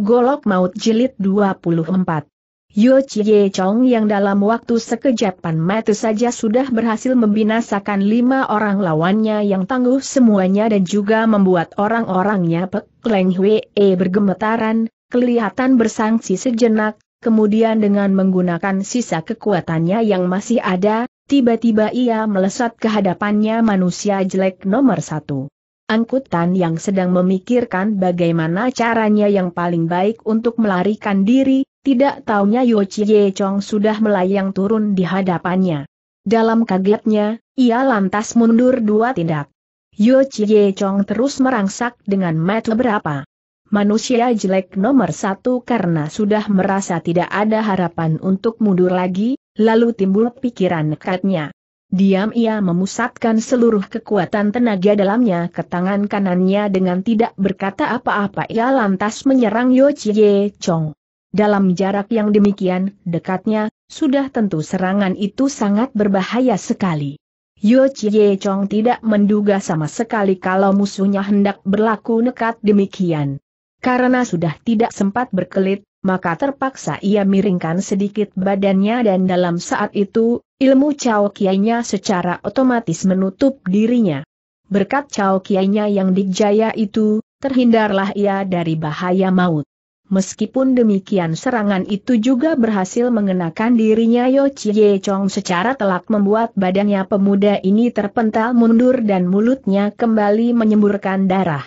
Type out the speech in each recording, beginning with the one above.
Golok Maut Jilid 24 Yo Chie Chong yang dalam waktu sekejapan mata saja sudah berhasil membinasakan lima orang lawannya yang tangguh semuanya dan juga membuat orang-orangnya Pek Leng Hwee bergemetaran, kelihatan bersangsi sejenak, kemudian dengan menggunakan sisa kekuatannya yang masih ada, tiba-tiba ia melesat ke hadapannya manusia jelek nomor satu angkutan yang sedang memikirkan bagaimana caranya yang paling baik untuk melarikan diri, tidak taunya Yo Chie Chong sudah melayang turun di hadapannya. Dalam kagetnya, ia lantas mundur dua tindak. Yo Chie Chong terus merangsak dengan mata berapa. Manusia jelek nomor satu karena sudah merasa tidak ada harapan untuk mundur lagi, lalu timbul pikiran nekatnya. Diam ia memusatkan seluruh kekuatan tenaga dalamnya ke tangan kanannya dengan tidak berkata apa-apa ia lantas menyerang Yo Chie Chong. Dalam jarak yang demikian dekatnya, sudah tentu serangan itu sangat berbahaya sekali. Yo Chie Chong tidak menduga sama sekali kalau musuhnya hendak berlaku nekat demikian. Karena sudah tidak sempat berkelit, maka terpaksa ia miringkan sedikit badannya dan dalam saat itu, ilmu Chao Kiainya secara otomatis menutup dirinya. Berkat Chao Kiainya yang dijaya itu, terhindarlah ia dari bahaya maut. Meskipun demikian serangan itu juga berhasil mengenakan dirinya Yo Chie Chong secara telak membuat badannya pemuda ini terpental mundur dan mulutnya kembali menyemburkan darah.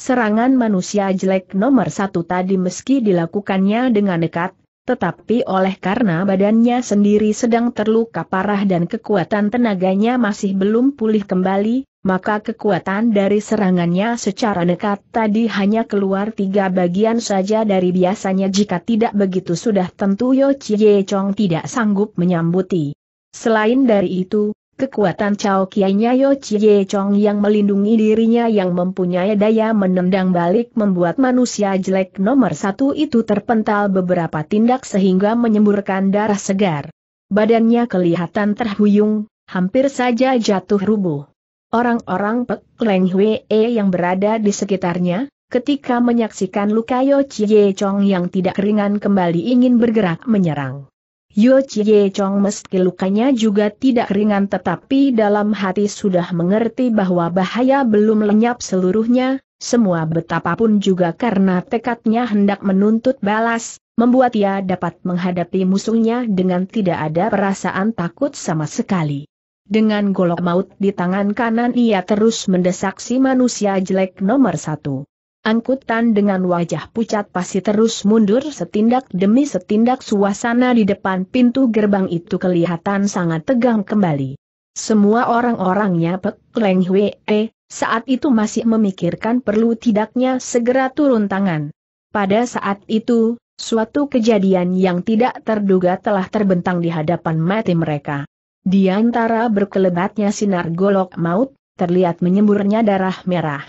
Serangan manusia jelek nomor satu tadi meski dilakukannya dengan dekat, tetapi oleh karena badannya sendiri sedang terluka parah dan kekuatan tenaganya masih belum pulih kembali, maka kekuatan dari serangannya secara dekat tadi hanya keluar tiga bagian saja dari biasanya jika tidak begitu sudah tentu Yo Chie Chong tidak sanggup menyambuti. Selain dari itu, Kekuatan Chao Kiai Yo Chie Chong yang melindungi dirinya yang mempunyai daya menendang balik membuat manusia jelek nomor satu itu terpental beberapa tindak sehingga menyemburkan darah segar. Badannya kelihatan terhuyung, hampir saja jatuh rubuh. Orang-orang Pek Leng Hwee yang berada di sekitarnya, ketika menyaksikan luka Yo Chie Chong yang tidak ringan kembali ingin bergerak menyerang. Yo Chie Chong meski lukanya juga tidak ringan tetapi dalam hati sudah mengerti bahwa bahaya belum lenyap seluruhnya, semua betapapun juga karena tekadnya hendak menuntut balas, membuat ia dapat menghadapi musuhnya dengan tidak ada perasaan takut sama sekali. Dengan golok maut di tangan kanan ia terus mendesak si manusia jelek nomor satu. Angkutan dengan wajah pucat pasti terus mundur setindak demi setindak suasana di depan pintu gerbang itu kelihatan sangat tegang kembali. Semua orang-orangnya Pek Leng Hwe eh, saat itu masih memikirkan perlu tidaknya segera turun tangan. Pada saat itu, suatu kejadian yang tidak terduga telah terbentang di hadapan mati mereka. Di antara berkelebatnya sinar golok maut, terlihat menyemburnya darah merah.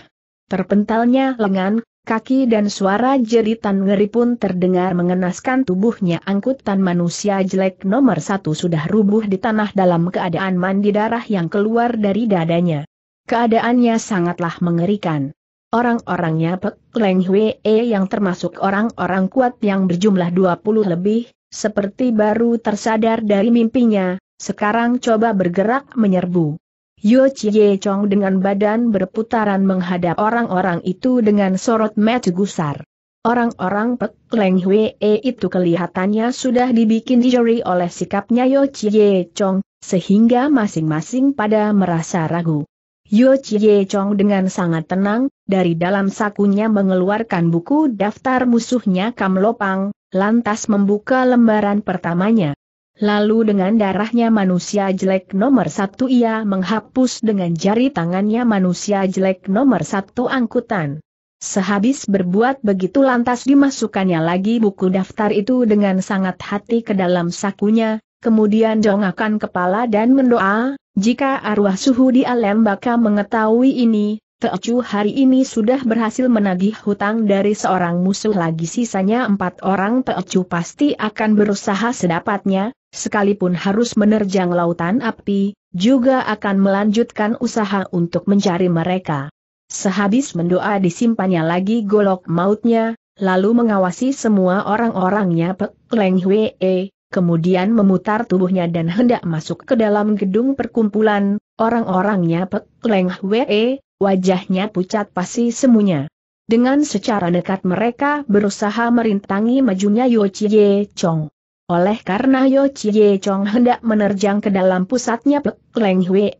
Terpentalnya lengan, kaki dan suara jeritan ngeri pun terdengar mengenaskan tubuhnya angkutan manusia jelek nomor satu sudah rubuh di tanah dalam keadaan mandi darah yang keluar dari dadanya. Keadaannya sangatlah mengerikan. Orang-orangnya Pek Leng Hwe e yang termasuk orang-orang kuat yang berjumlah 20 lebih, seperti baru tersadar dari mimpinya, sekarang coba bergerak menyerbu. Yo Chie Chong dengan badan berputaran menghadap orang-orang itu dengan sorot mata gusar. Orang-orang Pek Leng Hwee itu kelihatannya sudah dibikin dijeri oleh sikapnya Yo Chie Chong, sehingga masing-masing pada merasa ragu. Yo Chie Chong dengan sangat tenang, dari dalam sakunya mengeluarkan buku daftar musuhnya Kam Lopang, lantas membuka lembaran pertamanya. Lalu dengan darahnya manusia jelek nomor satu ia menghapus dengan jari tangannya manusia jelek nomor satu angkutan. Sehabis berbuat begitu lantas dimasukkannya lagi buku daftar itu dengan sangat hati ke dalam sakunya, kemudian dongakan kepala dan mendoa, jika arwah suhu di alam baka mengetahui ini, Teocu hari ini sudah berhasil menagih hutang dari seorang musuh lagi sisanya empat orang Teocu pasti akan berusaha sedapatnya, sekalipun harus menerjang lautan api, juga akan melanjutkan usaha untuk mencari mereka. Sehabis mendoa disimpannya lagi golok mautnya, lalu mengawasi semua orang-orangnya Pekleng Leng Hwee, kemudian memutar tubuhnya dan hendak masuk ke dalam gedung perkumpulan, orang-orangnya Pekleng Leng Hwee, wajahnya pucat pasti semuanya. Dengan secara nekat mereka berusaha merintangi majunya Yochie Chong. Oleh karena Yo Chie Chong hendak menerjang ke dalam pusatnya Pek Leng Hwe,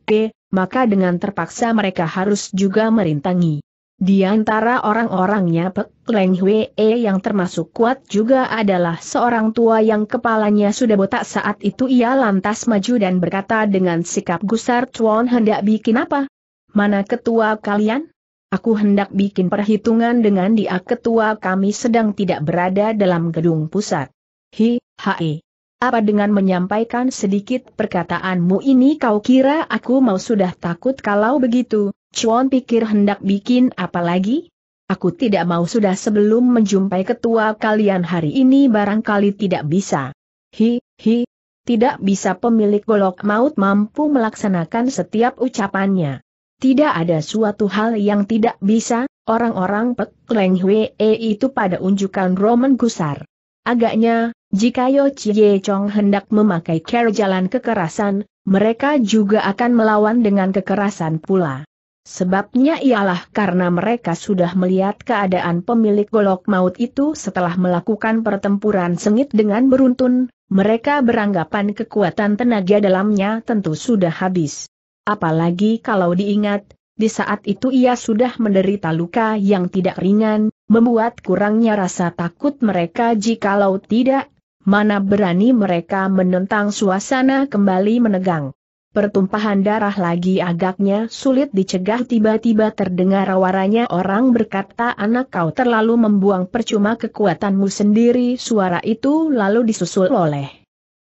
maka dengan terpaksa mereka harus juga merintangi. Di antara orang-orangnya Pek Leng Hwe e yang termasuk kuat juga adalah seorang tua yang kepalanya sudah botak saat itu ia lantas maju dan berkata dengan sikap gusar Chuan hendak bikin apa? Mana ketua kalian? Aku hendak bikin perhitungan dengan dia ketua kami sedang tidak berada dalam gedung pusat. Hi, Hai. Apa dengan menyampaikan sedikit perkataanmu ini kau kira aku mau sudah takut kalau begitu, Chuan pikir hendak bikin apa lagi? Aku tidak mau sudah sebelum menjumpai ketua kalian hari ini barangkali tidak bisa. Hi, hi, tidak bisa pemilik golok maut mampu melaksanakan setiap ucapannya. Tidak ada suatu hal yang tidak bisa, orang-orang Pek Leng Hwee itu pada unjukan Roman Gusar. Agaknya, jika Yo Chie Chong hendak memakai cara jalan kekerasan, mereka juga akan melawan dengan kekerasan pula. Sebabnya ialah karena mereka sudah melihat keadaan pemilik golok maut itu setelah melakukan pertempuran sengit dengan beruntun, mereka beranggapan kekuatan tenaga dalamnya tentu sudah habis. Apalagi kalau diingat, di saat itu ia sudah menderita luka yang tidak ringan, membuat kurangnya rasa takut mereka jikalau tidak, mana berani mereka menentang suasana kembali menegang. Pertumpahan darah lagi agaknya sulit dicegah tiba-tiba terdengar waranya orang berkata anak kau terlalu membuang percuma kekuatanmu sendiri suara itu lalu disusul oleh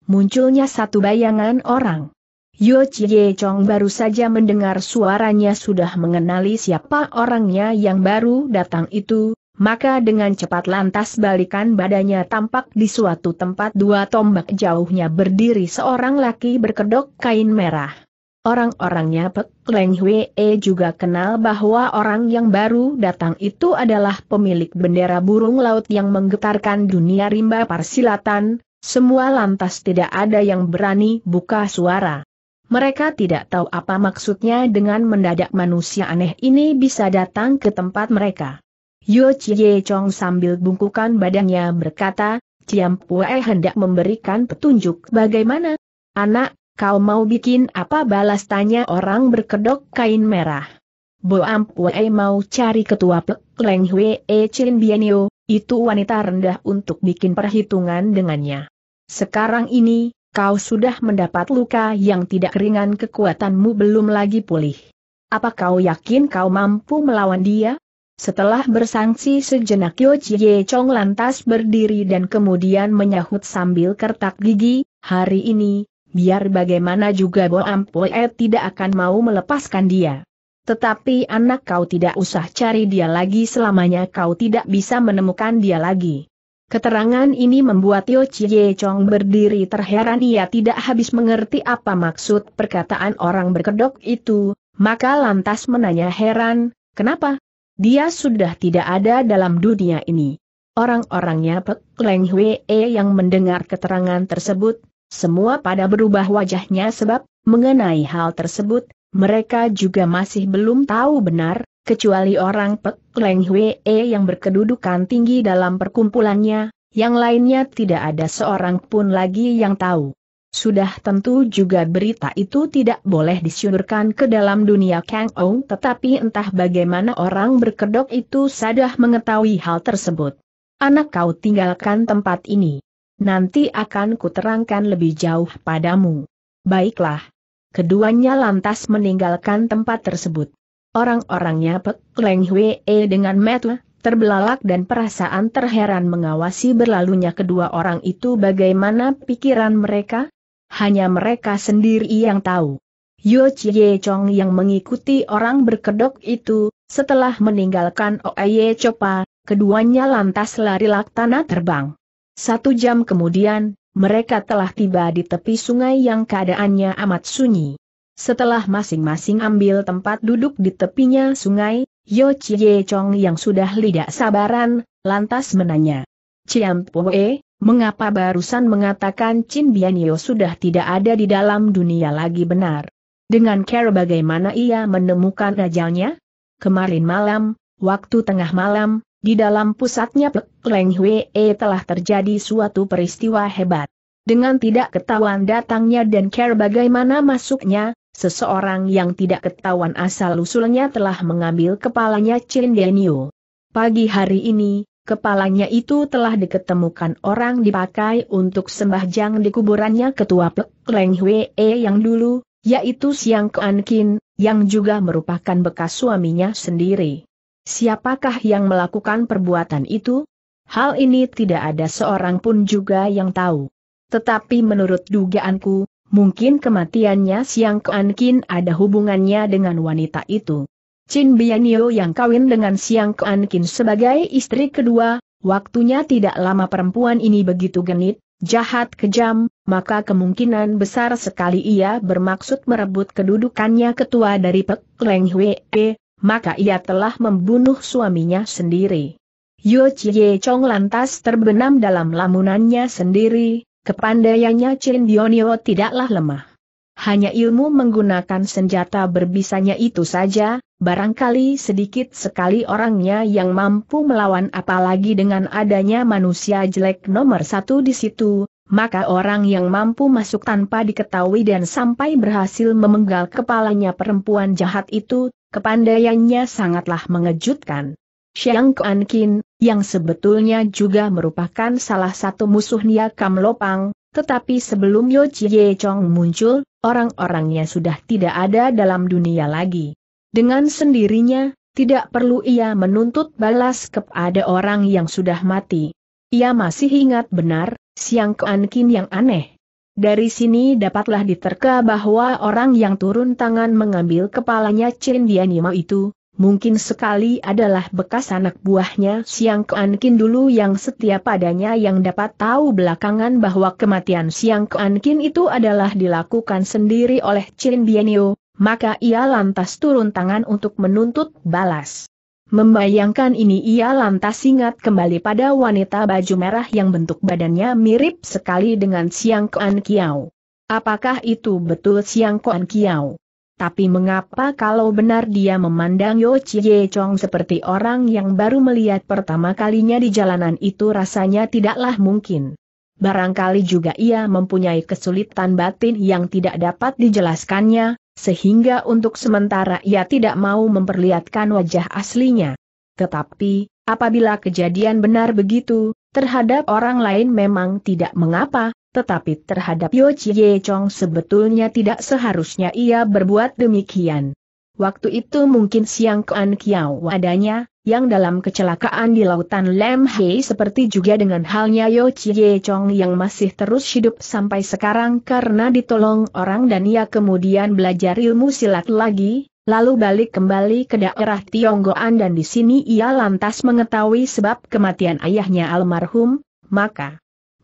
munculnya satu bayangan orang. Yo Chie Chong baru saja mendengar suaranya sudah mengenali siapa orangnya yang baru datang itu, maka dengan cepat lantas balikan badannya tampak di suatu tempat dua tombak jauhnya berdiri seorang laki berkedok kain merah. Orang-orangnya Pek Leng Hwe e juga kenal bahwa orang yang baru datang itu adalah pemilik bendera burung laut yang menggetarkan dunia rimba Parsilatan. semua lantas tidak ada yang berani buka suara. Mereka tidak tahu apa maksudnya dengan mendadak manusia aneh ini bisa datang ke tempat mereka. Yo Chie Chong sambil bungkukan badannya berkata, Ciam Pue hendak memberikan petunjuk bagaimana. Anak, kau mau bikin apa balas tanya orang berkedok kain merah. Boam Pue mau cari ketua Pek Leng Hwe E Chin Bienio, itu wanita rendah untuk bikin perhitungan dengannya. Sekarang ini, kau sudah mendapat luka yang tidak ringan kekuatanmu belum lagi pulih. Apa kau yakin kau mampu melawan dia? Setelah bersangsi sejenak Yo Chie Chong lantas berdiri dan kemudian menyahut sambil kertak gigi, hari ini, biar bagaimana juga Bo Ampoe tidak akan mau melepaskan dia. Tetapi anak kau tidak usah cari dia lagi selamanya kau tidak bisa menemukan dia lagi. Keterangan ini membuat Yo Chie Chong berdiri terheran ia tidak habis mengerti apa maksud perkataan orang berkedok itu, maka lantas menanya heran, kenapa? Dia sudah tidak ada dalam dunia ini. Orang-orangnya Pek Leng Hwee yang mendengar keterangan tersebut, semua pada berubah wajahnya sebab, mengenai hal tersebut, mereka juga masih belum tahu benar, kecuali orang Pek Leng Hwee yang berkedudukan tinggi dalam perkumpulannya, yang lainnya tidak ada seorang pun lagi yang tahu. Sudah tentu juga berita itu tidak boleh disyurkan ke dalam dunia Kang Ong tetapi entah bagaimana orang berkedok itu sudah mengetahui hal tersebut. Anak kau tinggalkan tempat ini. Nanti akan kuterangkan lebih jauh padamu. Baiklah. Keduanya lantas meninggalkan tempat tersebut. Orang-orangnya Pek Leng Hwee dengan metu Terbelalak dan perasaan terheran mengawasi berlalunya kedua orang itu bagaimana pikiran mereka? hanya mereka sendiri yang tahu. Yo Chie Chong yang mengikuti orang berkedok itu, setelah meninggalkan Oye Chopa, keduanya lantas lari laktana terbang. Satu jam kemudian, mereka telah tiba di tepi sungai yang keadaannya amat sunyi. Setelah masing-masing ambil tempat duduk di tepinya sungai, Yo Chie Chong yang sudah lidak sabaran, lantas menanya. Ciam Poe, Mengapa barusan mengatakan Chin Bianyo sudah tidak ada di dalam dunia lagi benar? Dengan care bagaimana ia menemukan rajanya? Kemarin malam, waktu tengah malam, di dalam pusatnya Pek Leng Hwee telah terjadi suatu peristiwa hebat. Dengan tidak ketahuan datangnya dan care bagaimana masuknya, seseorang yang tidak ketahuan asal-usulnya telah mengambil kepalanya Chin Bianyo. Pagi hari ini, Kepalanya itu telah diketemukan orang dipakai untuk sembahjang di kuburannya ketua Pek Hwee yang dulu, yaitu Siang Kuan Kin, yang juga merupakan bekas suaminya sendiri. Siapakah yang melakukan perbuatan itu? Hal ini tidak ada seorang pun juga yang tahu. Tetapi menurut dugaanku, mungkin kematiannya Siang Kuan Kin ada hubungannya dengan wanita itu. Chin Bianio yang kawin dengan Siang Kuan Kin sebagai istri kedua, waktunya tidak lama perempuan ini begitu genit, jahat kejam, maka kemungkinan besar sekali ia bermaksud merebut kedudukannya ketua dari Pek Leng Hwe, maka ia telah membunuh suaminya sendiri. Yo Chie Chong lantas terbenam dalam lamunannya sendiri, kepandaiannya Chin Bionio tidaklah lemah hanya ilmu menggunakan senjata berbisanya itu saja, barangkali sedikit sekali orangnya yang mampu melawan apalagi dengan adanya manusia jelek nomor satu di situ, maka orang yang mampu masuk tanpa diketahui dan sampai berhasil memenggal kepalanya perempuan jahat itu, kepandaiannya sangatlah mengejutkan. Xiang Kuan Kin, yang sebetulnya juga merupakan salah satu musuh Nia Kam Lopang, tetapi sebelum Yo Chie Chong muncul, orang-orangnya sudah tidak ada dalam dunia lagi. Dengan sendirinya, tidak perlu ia menuntut balas kepada orang yang sudah mati. Ia masih ingat benar, siang keankin yang aneh. Dari sini dapatlah diterka bahwa orang yang turun tangan mengambil kepalanya Chin Dianima itu, mungkin sekali adalah bekas anak buahnya Siang Kuan Kin dulu yang setia padanya yang dapat tahu belakangan bahwa kematian Siang Kuan Kin itu adalah dilakukan sendiri oleh Chin Bienio, maka ia lantas turun tangan untuk menuntut balas. Membayangkan ini ia lantas ingat kembali pada wanita baju merah yang bentuk badannya mirip sekali dengan Siang Kuan Kiao. Apakah itu betul Siang Kuan Kiao? Tapi mengapa kalau benar dia memandang Yo Chie Chong seperti orang yang baru melihat pertama kalinya di jalanan itu rasanya tidaklah mungkin. Barangkali juga ia mempunyai kesulitan batin yang tidak dapat dijelaskannya, sehingga untuk sementara ia tidak mau memperlihatkan wajah aslinya. Tetapi, apabila kejadian benar begitu, terhadap orang lain memang tidak mengapa, tetapi terhadap Yo Chie Chong sebetulnya tidak seharusnya ia berbuat demikian. Waktu itu mungkin Siang Kuan Kiao adanya, yang dalam kecelakaan di lautan Lem Hei seperti juga dengan halnya Yo Chie Chong yang masih terus hidup sampai sekarang karena ditolong orang dan ia kemudian belajar ilmu silat lagi, lalu balik kembali ke daerah Tionggoan dan di sini ia lantas mengetahui sebab kematian ayahnya almarhum, maka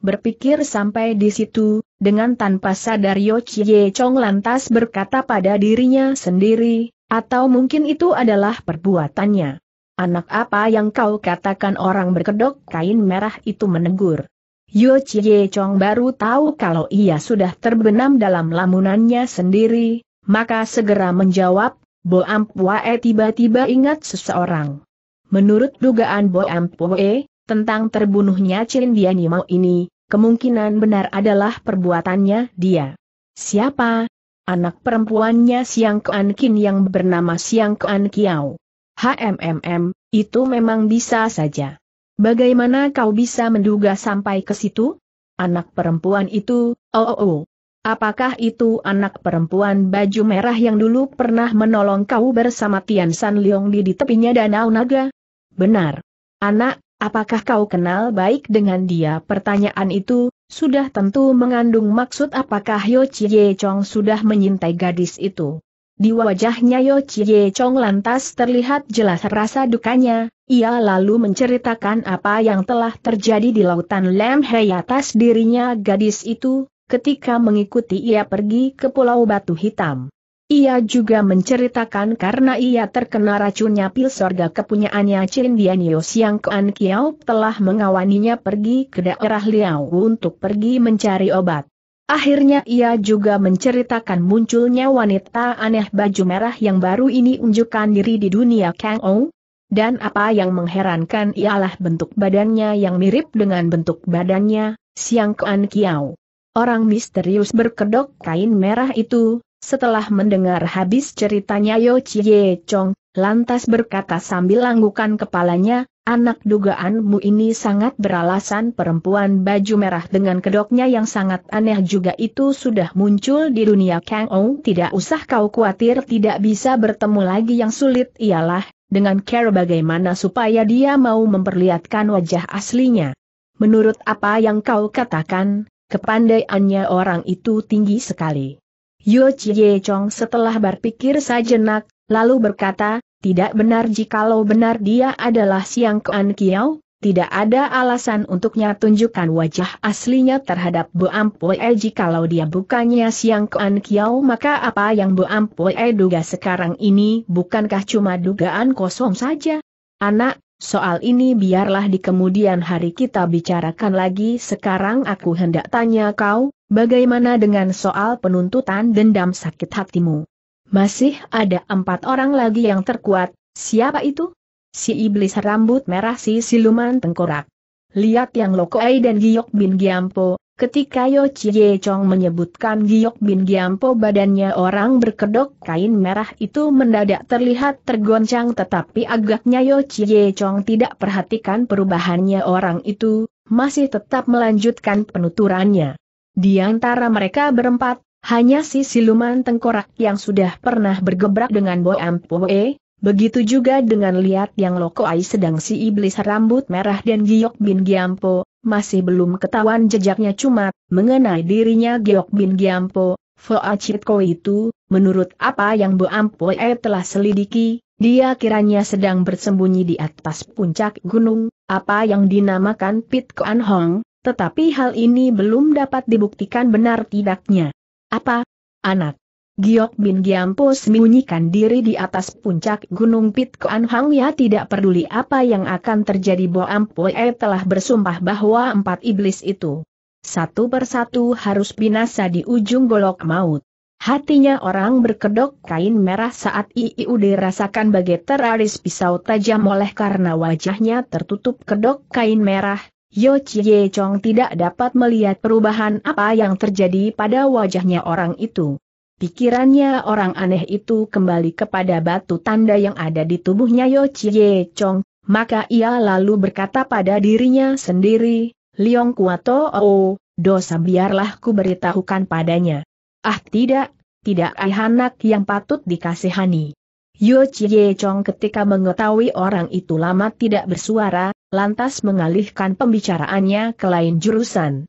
Berpikir sampai di situ, dengan tanpa sadar Yo Chie Chong lantas berkata pada dirinya sendiri, atau mungkin itu adalah perbuatannya. Anak apa yang kau katakan orang berkedok kain merah itu menegur. Yo Chie Chong baru tahu kalau ia sudah terbenam dalam lamunannya sendiri, maka segera menjawab, Bo Ampue tiba-tiba ingat seseorang. Menurut dugaan Bo Ampue, tentang terbunuhnya Chin Dianimo ini, kemungkinan benar adalah perbuatannya dia. Siapa? Anak perempuannya Siang Kuan Kin yang bernama Siang Kuan Kiao. HMMM, itu memang bisa saja. Bagaimana kau bisa menduga sampai ke situ? Anak perempuan itu, oh oh oh. Apakah itu anak perempuan baju merah yang dulu pernah menolong kau bersama Tian San Leong di tepinya Danau Naga? Benar. Anak Apakah kau kenal baik dengan dia? Pertanyaan itu, sudah tentu mengandung maksud apakah Yo Chie Chong sudah menyintai gadis itu. Di wajahnya Yo Chie Chong lantas terlihat jelas rasa dukanya, ia lalu menceritakan apa yang telah terjadi di lautan Lam Hei atas dirinya gadis itu, ketika mengikuti ia pergi ke Pulau Batu Hitam. Ia juga menceritakan karena ia terkena racunnya pil sorga kepunyaannya Chin Dianius yang Kuan Kiao telah mengawaninya pergi ke daerah Liao untuk pergi mencari obat. Akhirnya ia juga menceritakan munculnya wanita aneh baju merah yang baru ini unjukkan diri di dunia Kang Ou. Dan apa yang mengherankan ialah bentuk badannya yang mirip dengan bentuk badannya, Siang Kuan Kiao. Orang misterius berkedok kain merah itu, setelah mendengar habis ceritanya Yo Chie Chong, lantas berkata sambil anggukan kepalanya, anak dugaanmu ini sangat beralasan perempuan baju merah dengan kedoknya yang sangat aneh juga itu sudah muncul di dunia Kang Ou. Tidak usah kau khawatir tidak bisa bertemu lagi yang sulit ialah, dengan care bagaimana supaya dia mau memperlihatkan wajah aslinya. Menurut apa yang kau katakan, kepandaiannya orang itu tinggi sekali. Yo Chie Chong setelah berpikir sejenak, lalu berkata, tidak benar jikalau benar dia adalah Siang Kuan Kiao, tidak ada alasan untuknya tunjukkan wajah aslinya terhadap Bu Ampue jikalau dia bukannya Siang Kuan Kiao maka apa yang Bu Ampue duga sekarang ini bukankah cuma dugaan kosong saja? Anak, soal ini biarlah di kemudian hari kita bicarakan lagi sekarang aku hendak tanya kau, bagaimana dengan soal penuntutan dendam sakit hatimu? Masih ada empat orang lagi yang terkuat, siapa itu? Si iblis rambut merah si siluman tengkorak. Lihat yang Lokoai dan Giok bin Giampo, Ketika Yo Chie Chong menyebutkan Giok Bin Giampo badannya orang berkedok kain merah itu mendadak terlihat tergoncang tetapi agaknya Yo Chie Chong tidak perhatikan perubahannya orang itu, masih tetap melanjutkan penuturannya. Di antara mereka berempat, hanya si siluman tengkorak yang sudah pernah bergebrak dengan Bo Ampoe, begitu juga dengan lihat yang Loko Ai sedang si iblis rambut merah dan Giok Bin Giampo, masih belum ketahuan jejaknya cuma, mengenai dirinya Giok Bin Giampo, Foa Chitko itu, menurut apa yang Bu Ampoe telah selidiki, dia kiranya sedang bersembunyi di atas puncak gunung, apa yang dinamakan Pit Koan Hong, tetapi hal ini belum dapat dibuktikan benar tidaknya. Apa? Anak. Giok Bin Giampo sembunyikan diri di atas puncak Gunung Pit Koan Hang Ya tidak peduli apa yang akan terjadi Bo Ampue telah bersumpah bahwa empat iblis itu satu persatu harus binasa di ujung golok maut. Hatinya orang berkedok kain merah saat Iiud rasakan bagai teraris pisau tajam oleh karena wajahnya tertutup kedok kain merah, Yo Chie Chong tidak dapat melihat perubahan apa yang terjadi pada wajahnya orang itu. Pikirannya orang aneh itu kembali kepada batu tanda yang ada di tubuhnya Yo Chie Chong, maka ia lalu berkata pada dirinya sendiri, Liong Kuato oh, dosa biarlah ku beritahukan padanya. Ah tidak, tidak ayah anak yang patut dikasihani. Yo Chie Chong ketika mengetahui orang itu lama tidak bersuara, lantas mengalihkan pembicaraannya ke lain jurusan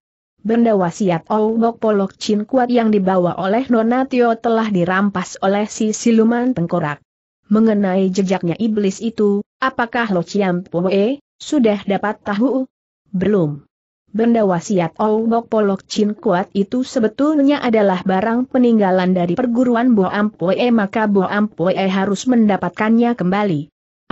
benda wasiat Bok Polok Chin Kuat yang dibawa oleh Nona Tio telah dirampas oleh si siluman tengkorak. Mengenai jejaknya iblis itu, apakah Lo Chiam Pue, sudah dapat tahu? Belum. Benda wasiat Bok Polok Chin Kuat itu sebetulnya adalah barang peninggalan dari perguruan Bo Ampue maka Bo Ampue harus mendapatkannya kembali.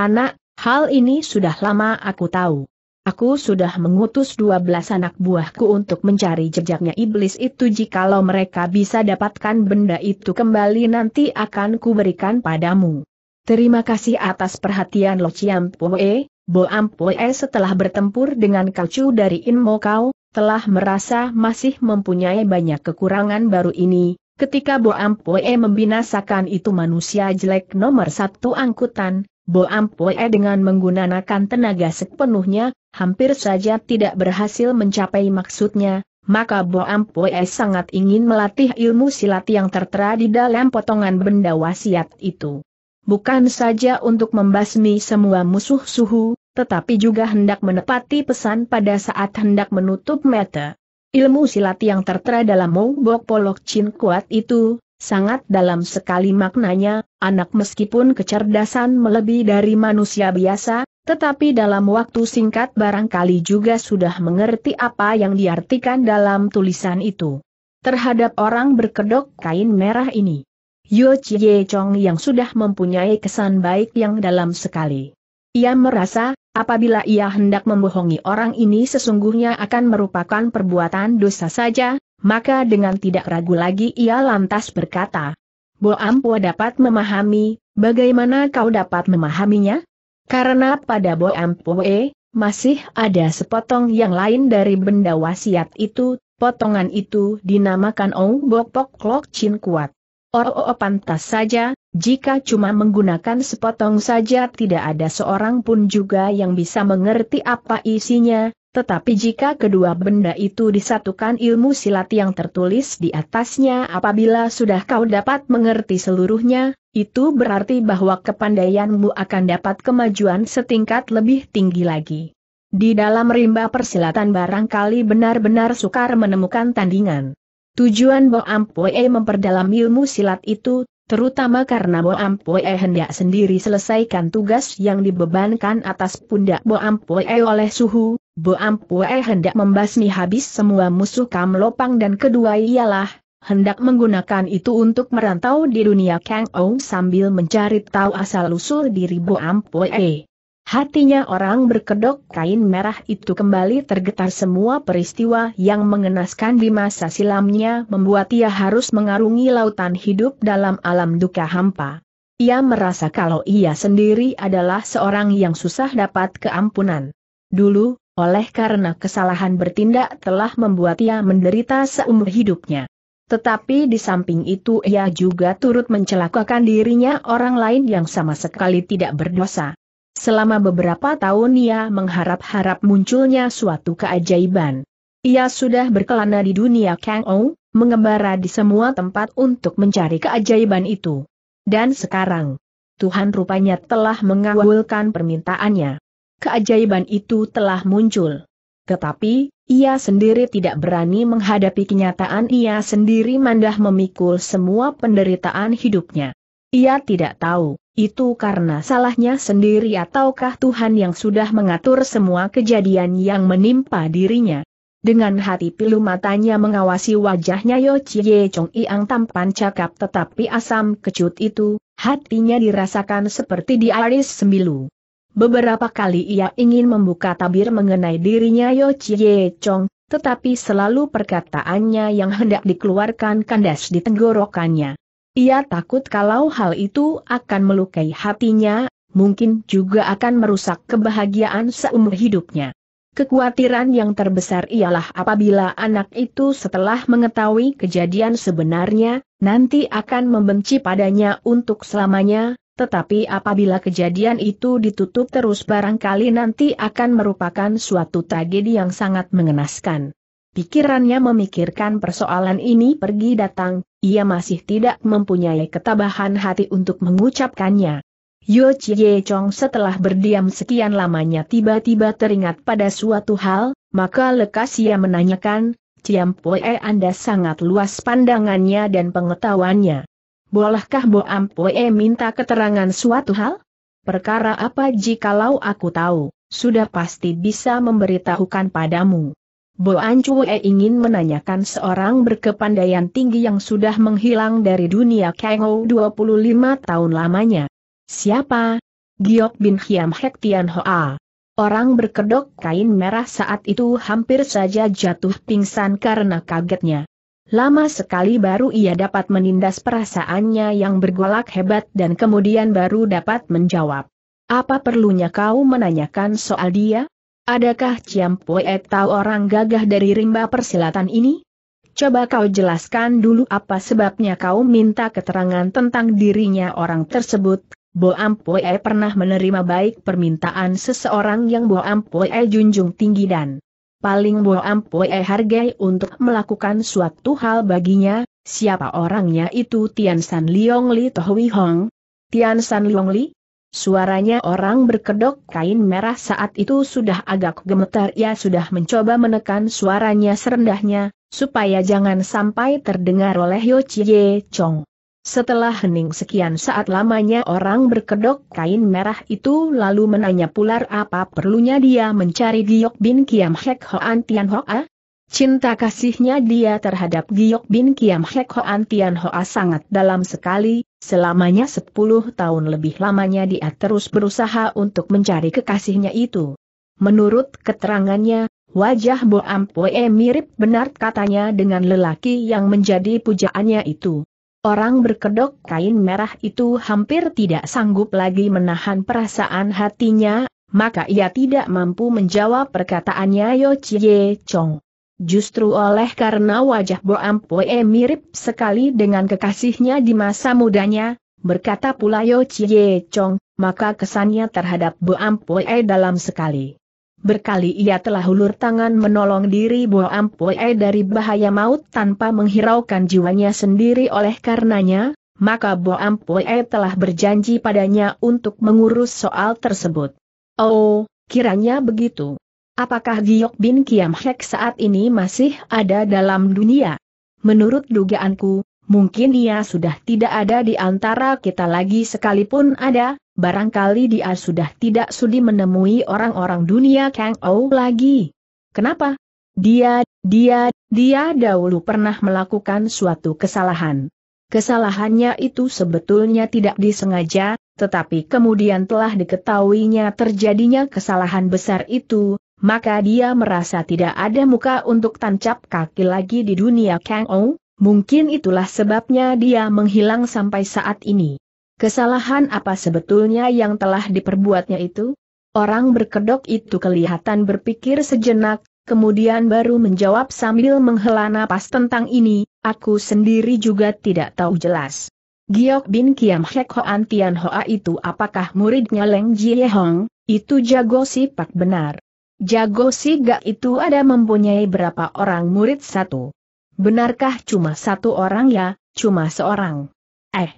Anak, hal ini sudah lama aku tahu. Aku sudah mengutus dua belas anak buahku untuk mencari jejaknya iblis itu jikalau mereka bisa dapatkan benda itu kembali nanti akan kuberikan padamu. Terima kasih atas perhatian Lo Chiam Poe, Bo Am Poe setelah bertempur dengan Kau Kacu dari In Mo Kau, telah merasa masih mempunyai banyak kekurangan baru ini, ketika Bo Am Poe membinasakan itu manusia jelek nomor satu angkutan, Boam Poe dengan menggunakan tenaga sepenuhnya, hampir saja tidak berhasil mencapai maksudnya, maka Boam Poe sangat ingin melatih ilmu silat yang tertera di dalam potongan benda wasiat itu. Bukan saja untuk membasmi semua musuh suhu, tetapi juga hendak menepati pesan pada saat hendak menutup mata. Ilmu silat yang tertera dalam Bok Polok Chin Kuat itu, sangat dalam sekali maknanya, anak meskipun kecerdasan melebihi dari manusia biasa, tetapi dalam waktu singkat barangkali juga sudah mengerti apa yang diartikan dalam tulisan itu. Terhadap orang berkedok kain merah ini. Yo Chie Chong yang sudah mempunyai kesan baik yang dalam sekali. Ia merasa, apabila ia hendak membohongi orang ini sesungguhnya akan merupakan perbuatan dosa saja, maka dengan tidak ragu lagi ia lantas berkata, Bo Ampo dapat memahami, bagaimana kau dapat memahaminya? Karena pada Bo Ampoe, eh, masih ada sepotong yang lain dari benda wasiat itu, potongan itu dinamakan Ong Bo Pok Lok Chin Kuat. Oh, oh, oh, pantas saja, jika cuma menggunakan sepotong saja tidak ada seorang pun juga yang bisa mengerti apa isinya, tetapi jika kedua benda itu disatukan ilmu silat yang tertulis di atasnya apabila sudah kau dapat mengerti seluruhnya, itu berarti bahwa kepandaianmu akan dapat kemajuan setingkat lebih tinggi lagi. Di dalam rimba persilatan barangkali benar-benar sukar menemukan tandingan. Tujuan Bo Ampoe memperdalam ilmu silat itu Terutama karena Boam Pue e hendak sendiri selesaikan tugas yang dibebankan atas pundak Boam Pue e oleh suhu, Boam Pue e hendak membasmi habis semua musuh Kam Lopang dan kedua ialah, hendak menggunakan itu untuk merantau di dunia Kang Ong sambil mencari tahu asal-usul diri Boam Pue. Hatinya orang berkedok kain merah itu kembali tergetar semua peristiwa yang mengenaskan di masa silamnya membuat ia harus mengarungi lautan hidup dalam alam duka hampa. Ia merasa kalau ia sendiri adalah seorang yang susah dapat keampunan. Dulu, oleh karena kesalahan bertindak telah membuat ia menderita seumur hidupnya. Tetapi di samping itu ia juga turut mencelakakan dirinya orang lain yang sama sekali tidak berdosa. Selama beberapa tahun ia mengharap-harap munculnya suatu keajaiban. Ia sudah berkelana di dunia Kang Ou, mengembara di semua tempat untuk mencari keajaiban itu. Dan sekarang, Tuhan rupanya telah mengawalkan permintaannya. Keajaiban itu telah muncul. Tetapi, ia sendiri tidak berani menghadapi kenyataan ia sendiri mandah memikul semua penderitaan hidupnya. Ia tidak tahu, itu karena salahnya sendiri ataukah Tuhan yang sudah mengatur semua kejadian yang menimpa dirinya. Dengan hati pilu matanya mengawasi wajahnya Yo Chie Chong Iang tampan cakap tetapi asam kecut itu, hatinya dirasakan seperti di aris sembilu. Beberapa kali ia ingin membuka tabir mengenai dirinya Yo Chie Chong, tetapi selalu perkataannya yang hendak dikeluarkan kandas di tenggorokannya. Ia takut kalau hal itu akan melukai hatinya, mungkin juga akan merusak kebahagiaan seumur hidupnya. Kekhawatiran yang terbesar ialah apabila anak itu setelah mengetahui kejadian sebenarnya, nanti akan membenci padanya untuk selamanya, tetapi apabila kejadian itu ditutup terus barangkali nanti akan merupakan suatu tragedi yang sangat mengenaskan. Pikirannya memikirkan persoalan ini pergi datang, ia masih tidak mempunyai ketabahan hati untuk mengucapkannya. Yo Chie Chong setelah berdiam sekian lamanya tiba-tiba teringat pada suatu hal, maka lekas ia menanyakan, Ciam Poe Anda sangat luas pandangannya dan pengetahuannya. Bolehkah Boam Poe minta keterangan suatu hal? Perkara apa jikalau aku tahu, sudah pasti bisa memberitahukan padamu. An Chue ingin menanyakan seorang berkepandaian tinggi yang sudah menghilang dari dunia Kango 25 tahun lamanya. Siapa? Giok Bin Hiam Hek Tian Hoa. Orang berkedok kain merah saat itu hampir saja jatuh pingsan karena kagetnya. Lama sekali baru ia dapat menindas perasaannya yang bergolak hebat dan kemudian baru dapat menjawab. Apa perlunya kau menanyakan soal dia? Adakah Ciam Poe tahu orang gagah dari rimba persilatan ini? Coba kau jelaskan dulu apa sebabnya kau minta keterangan tentang dirinya orang tersebut. Boam Poe pernah menerima baik permintaan seseorang yang Boam Poe junjung tinggi dan paling Boam Poe hargai untuk melakukan suatu hal baginya, siapa orangnya itu Tian San Liong Li Tohui Hong? Tian San Liong Li? Suaranya orang berkedok kain merah saat itu sudah agak gemetar ia sudah mencoba menekan suaranya serendahnya, supaya jangan sampai terdengar oleh Yo Chie Chong. Setelah hening sekian saat lamanya orang berkedok kain merah itu lalu menanya pular apa perlunya dia mencari Giok Bin Kiam Hek Hoan Tian Hoa? Cinta kasihnya dia terhadap Giok Bin Kiam Hek Hoan Tian Hoa sangat dalam sekali, Selamanya sepuluh tahun lebih lamanya dia terus berusaha untuk mencari kekasihnya itu. Menurut keterangannya, wajah Bo Ampoe mirip benar katanya dengan lelaki yang menjadi pujaannya itu. Orang berkedok kain merah itu hampir tidak sanggup lagi menahan perasaan hatinya, maka ia tidak mampu menjawab perkataannya Yo Chie Chong. Justru oleh karena wajah Bo Ampue mirip sekali dengan kekasihnya di masa mudanya, berkata pula Yo Chie Chong, maka kesannya terhadap Bo Ampue dalam sekali. Berkali ia telah hulur tangan menolong diri Bo Ampue dari bahaya maut tanpa menghiraukan jiwanya sendiri oleh karenanya, maka Bo Ampue telah berjanji padanya untuk mengurus soal tersebut. Oh, kiranya begitu. Apakah Giok Bin Kiam Hek saat ini masih ada dalam dunia? Menurut dugaanku, mungkin ia sudah tidak ada di antara kita lagi sekalipun ada, barangkali dia sudah tidak sudi menemui orang-orang dunia Kang Ou lagi. Kenapa? Dia, dia, dia dahulu pernah melakukan suatu kesalahan. Kesalahannya itu sebetulnya tidak disengaja, tetapi kemudian telah diketahuinya terjadinya kesalahan besar itu, maka dia merasa tidak ada muka untuk tancap kaki lagi di dunia Kang Ou, mungkin itulah sebabnya dia menghilang sampai saat ini. Kesalahan apa sebetulnya yang telah diperbuatnya itu? Orang berkedok itu kelihatan berpikir sejenak, kemudian baru menjawab sambil menghela napas tentang ini, aku sendiri juga tidak tahu jelas. Giok bin Kiam Hek Hoan Tian Hoa itu apakah muridnya Leng Jie Hong, itu jago sipak benar. Jago gak itu ada mempunyai berapa orang murid satu? Benarkah cuma satu orang ya, cuma seorang? Eh,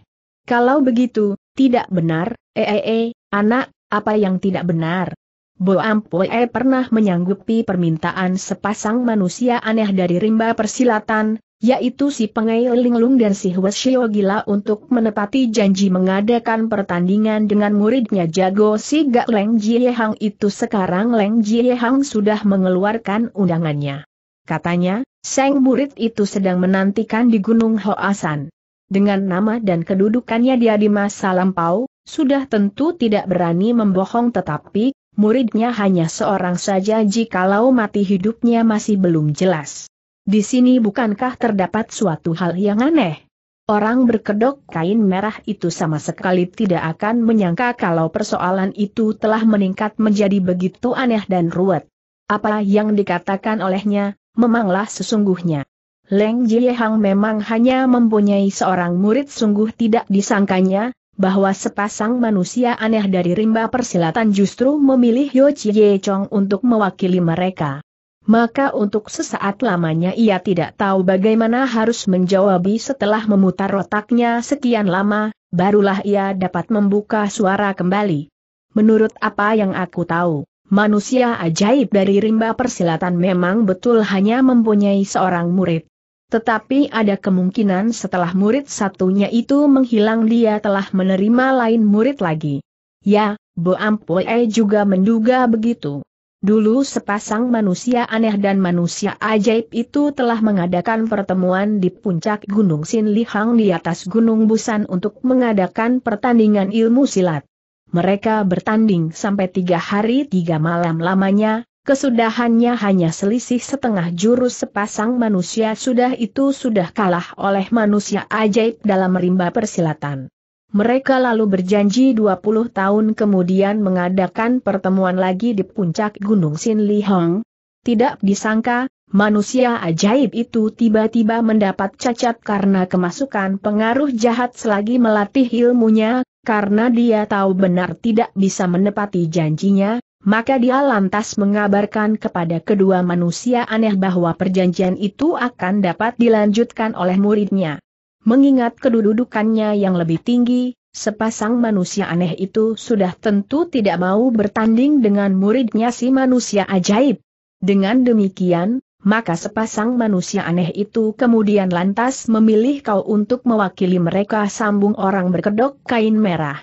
kalau begitu, tidak benar, eh eh eh, anak, apa yang tidak benar? Bo Ampoe eh, pernah menyanggupi permintaan sepasang manusia aneh dari rimba persilatan, yaitu si Pengai Linglung dan si Hwes Shio Gila untuk menepati janji mengadakan pertandingan dengan muridnya jago si Gak Leng Jiehang itu sekarang Leng Jiehang sudah mengeluarkan undangannya. Katanya, sang murid itu sedang menantikan di Gunung Hoasan. Dengan nama dan kedudukannya dia di masa lampau, sudah tentu tidak berani membohong tetapi, muridnya hanya seorang saja jikalau mati hidupnya masih belum jelas. Di sini bukankah terdapat suatu hal yang aneh? Orang berkedok kain merah itu sama sekali tidak akan menyangka kalau persoalan itu telah meningkat menjadi begitu aneh dan ruwet. Apa yang dikatakan olehnya, memanglah sesungguhnya. Leng Jiehang memang hanya mempunyai seorang murid sungguh tidak disangkanya, bahwa sepasang manusia aneh dari rimba persilatan justru memilih Yo Chie Chong untuk mewakili mereka maka untuk sesaat lamanya ia tidak tahu bagaimana harus menjawabi setelah memutar otaknya sekian lama, barulah ia dapat membuka suara kembali. Menurut apa yang aku tahu, manusia ajaib dari rimba persilatan memang betul hanya mempunyai seorang murid. Tetapi ada kemungkinan setelah murid satunya itu menghilang dia telah menerima lain murid lagi. Ya, Bo Ampoe juga menduga begitu. Dulu sepasang manusia aneh dan manusia ajaib itu telah mengadakan pertemuan di puncak Gunung Sin Hang di atas Gunung Busan untuk mengadakan pertandingan ilmu silat. Mereka bertanding sampai tiga hari tiga malam lamanya, kesudahannya hanya selisih setengah jurus sepasang manusia sudah itu sudah kalah oleh manusia ajaib dalam rimba persilatan. Mereka lalu berjanji 20 tahun kemudian mengadakan pertemuan lagi di puncak Gunung Sin Li Hong. Tidak disangka, manusia ajaib itu tiba-tiba mendapat cacat karena kemasukan pengaruh jahat selagi melatih ilmunya, karena dia tahu benar tidak bisa menepati janjinya, maka dia lantas mengabarkan kepada kedua manusia aneh bahwa perjanjian itu akan dapat dilanjutkan oleh muridnya. Mengingat kedudukannya yang lebih tinggi, sepasang manusia aneh itu sudah tentu tidak mau bertanding dengan muridnya si manusia ajaib. Dengan demikian, maka sepasang manusia aneh itu kemudian lantas memilih kau untuk mewakili mereka sambung orang berkedok kain merah.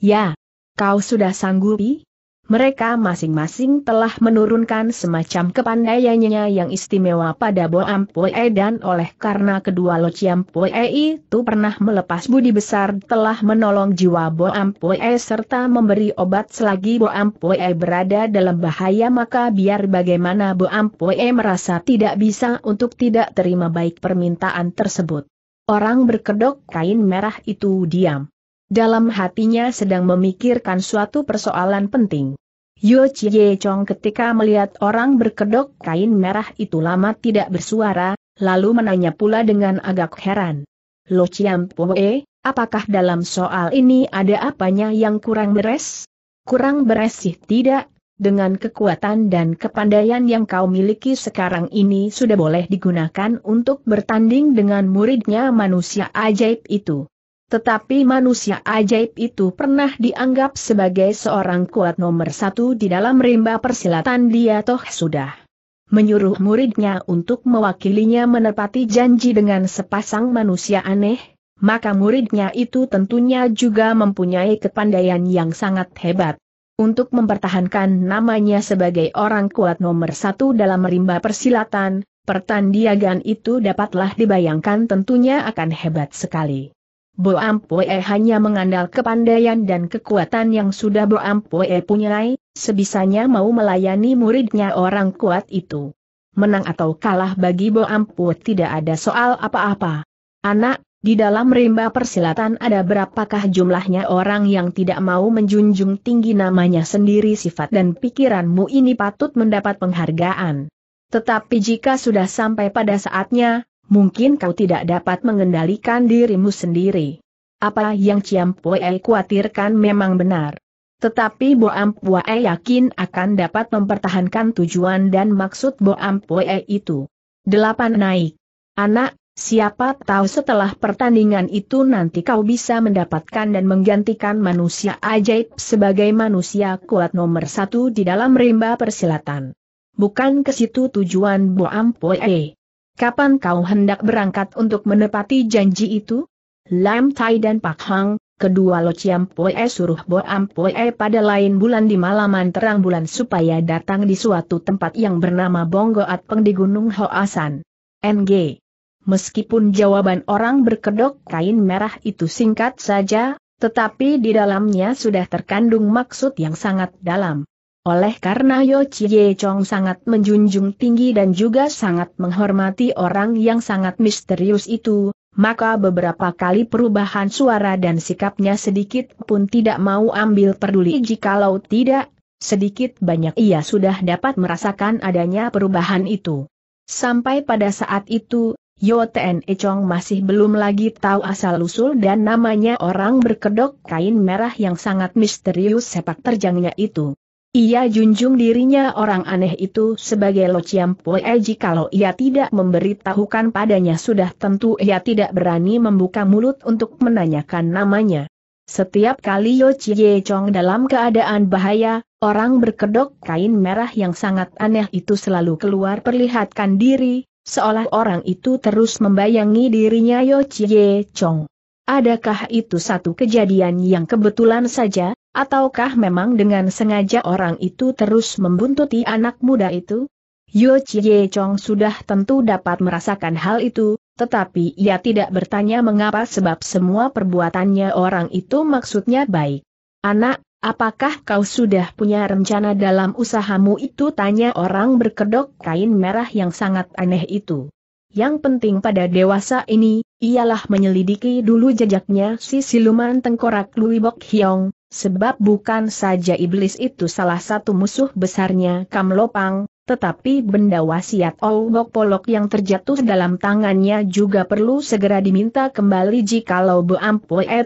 Ya, kau sudah sanggupi, mereka masing-masing telah menurunkan semacam kepandaiannya yang istimewa pada Boam Ampue dan oleh karena kedua Lo Chiampue itu pernah melepas budi besar telah menolong jiwa Boam Ampue serta memberi obat selagi Boam Ampue berada dalam bahaya maka biar bagaimana Boam Ampue merasa tidak bisa untuk tidak terima baik permintaan tersebut. Orang berkedok kain merah itu diam dalam hatinya sedang memikirkan suatu persoalan penting. Yo Chie Chong ketika melihat orang berkedok kain merah itu lama tidak bersuara, lalu menanya pula dengan agak heran. Lo Chiam Poe, apakah dalam soal ini ada apanya yang kurang beres? Kurang beres sih tidak, dengan kekuatan dan kepandaian yang kau miliki sekarang ini sudah boleh digunakan untuk bertanding dengan muridnya manusia ajaib itu. Tetapi manusia ajaib itu pernah dianggap sebagai seorang kuat nomor satu di dalam rimba persilatan dia toh sudah menyuruh muridnya untuk mewakilinya menepati janji dengan sepasang manusia aneh, maka muridnya itu tentunya juga mempunyai kepandaian yang sangat hebat. Untuk mempertahankan namanya sebagai orang kuat nomor satu dalam rimba persilatan, Pertandingan itu dapatlah dibayangkan tentunya akan hebat sekali. Bo hanya mengandal kepandaian dan kekuatan yang sudah Bo punyai, sebisanya mau melayani muridnya orang kuat itu. Menang atau kalah bagi Bo tidak ada soal apa-apa. Anak, di dalam rimba persilatan ada berapakah jumlahnya orang yang tidak mau menjunjung tinggi namanya sendiri sifat dan pikiranmu ini patut mendapat penghargaan. Tetapi jika sudah sampai pada saatnya, mungkin kau tidak dapat mengendalikan dirimu sendiri. Apa yang Ciam Pue khawatirkan memang benar. Tetapi Bo Ampue yakin akan dapat mempertahankan tujuan dan maksud Bo Ampue itu. Delapan naik. Anak, siapa tahu setelah pertandingan itu nanti kau bisa mendapatkan dan menggantikan manusia ajaib sebagai manusia kuat nomor satu di dalam rimba persilatan. Bukan ke situ tujuan Bo Ampue. Kapan kau hendak berangkat untuk menepati janji itu? Lam Tai dan Pak Hang, kedua Lo Chiam Poe suruh Bo Am Poe pada lain bulan di malaman terang bulan supaya datang di suatu tempat yang bernama Bonggoat Peng di Gunung Hoasan. NG. Meskipun jawaban orang berkedok kain merah itu singkat saja, tetapi di dalamnya sudah terkandung maksud yang sangat dalam. Oleh karena Yo Chie Chong sangat menjunjung tinggi dan juga sangat menghormati orang yang sangat misterius itu, maka beberapa kali perubahan suara dan sikapnya sedikit pun tidak mau ambil peduli jikalau tidak, sedikit banyak ia sudah dapat merasakan adanya perubahan itu. Sampai pada saat itu, Yo Ten E Chong masih belum lagi tahu asal-usul dan namanya orang berkedok kain merah yang sangat misterius sepak terjangnya itu. Ia junjung dirinya orang aneh itu sebagai Lo Chiam Pue kalau ia tidak memberitahukan padanya sudah tentu ia tidak berani membuka mulut untuk menanyakan namanya. Setiap kali Yo Chie Chong dalam keadaan bahaya, orang berkedok kain merah yang sangat aneh itu selalu keluar perlihatkan diri, seolah orang itu terus membayangi dirinya Yo Chie Chong. Adakah itu satu kejadian yang kebetulan saja? Ataukah memang dengan sengaja orang itu terus membuntuti anak muda itu? Yo Chie Chong sudah tentu dapat merasakan hal itu, tetapi ia tidak bertanya mengapa sebab semua perbuatannya orang itu maksudnya baik. Anak, apakah kau sudah punya rencana dalam usahamu itu? Tanya orang berkedok kain merah yang sangat aneh itu. Yang penting pada dewasa ini, ialah menyelidiki dulu jejaknya si siluman tengkorak Lui Bok Hyong, Sebab bukan saja iblis itu salah satu musuh besarnya Kamlopang, tetapi benda wasiat Owok Polok yang terjatuh dalam tangannya juga perlu segera diminta kembali jikalau Bu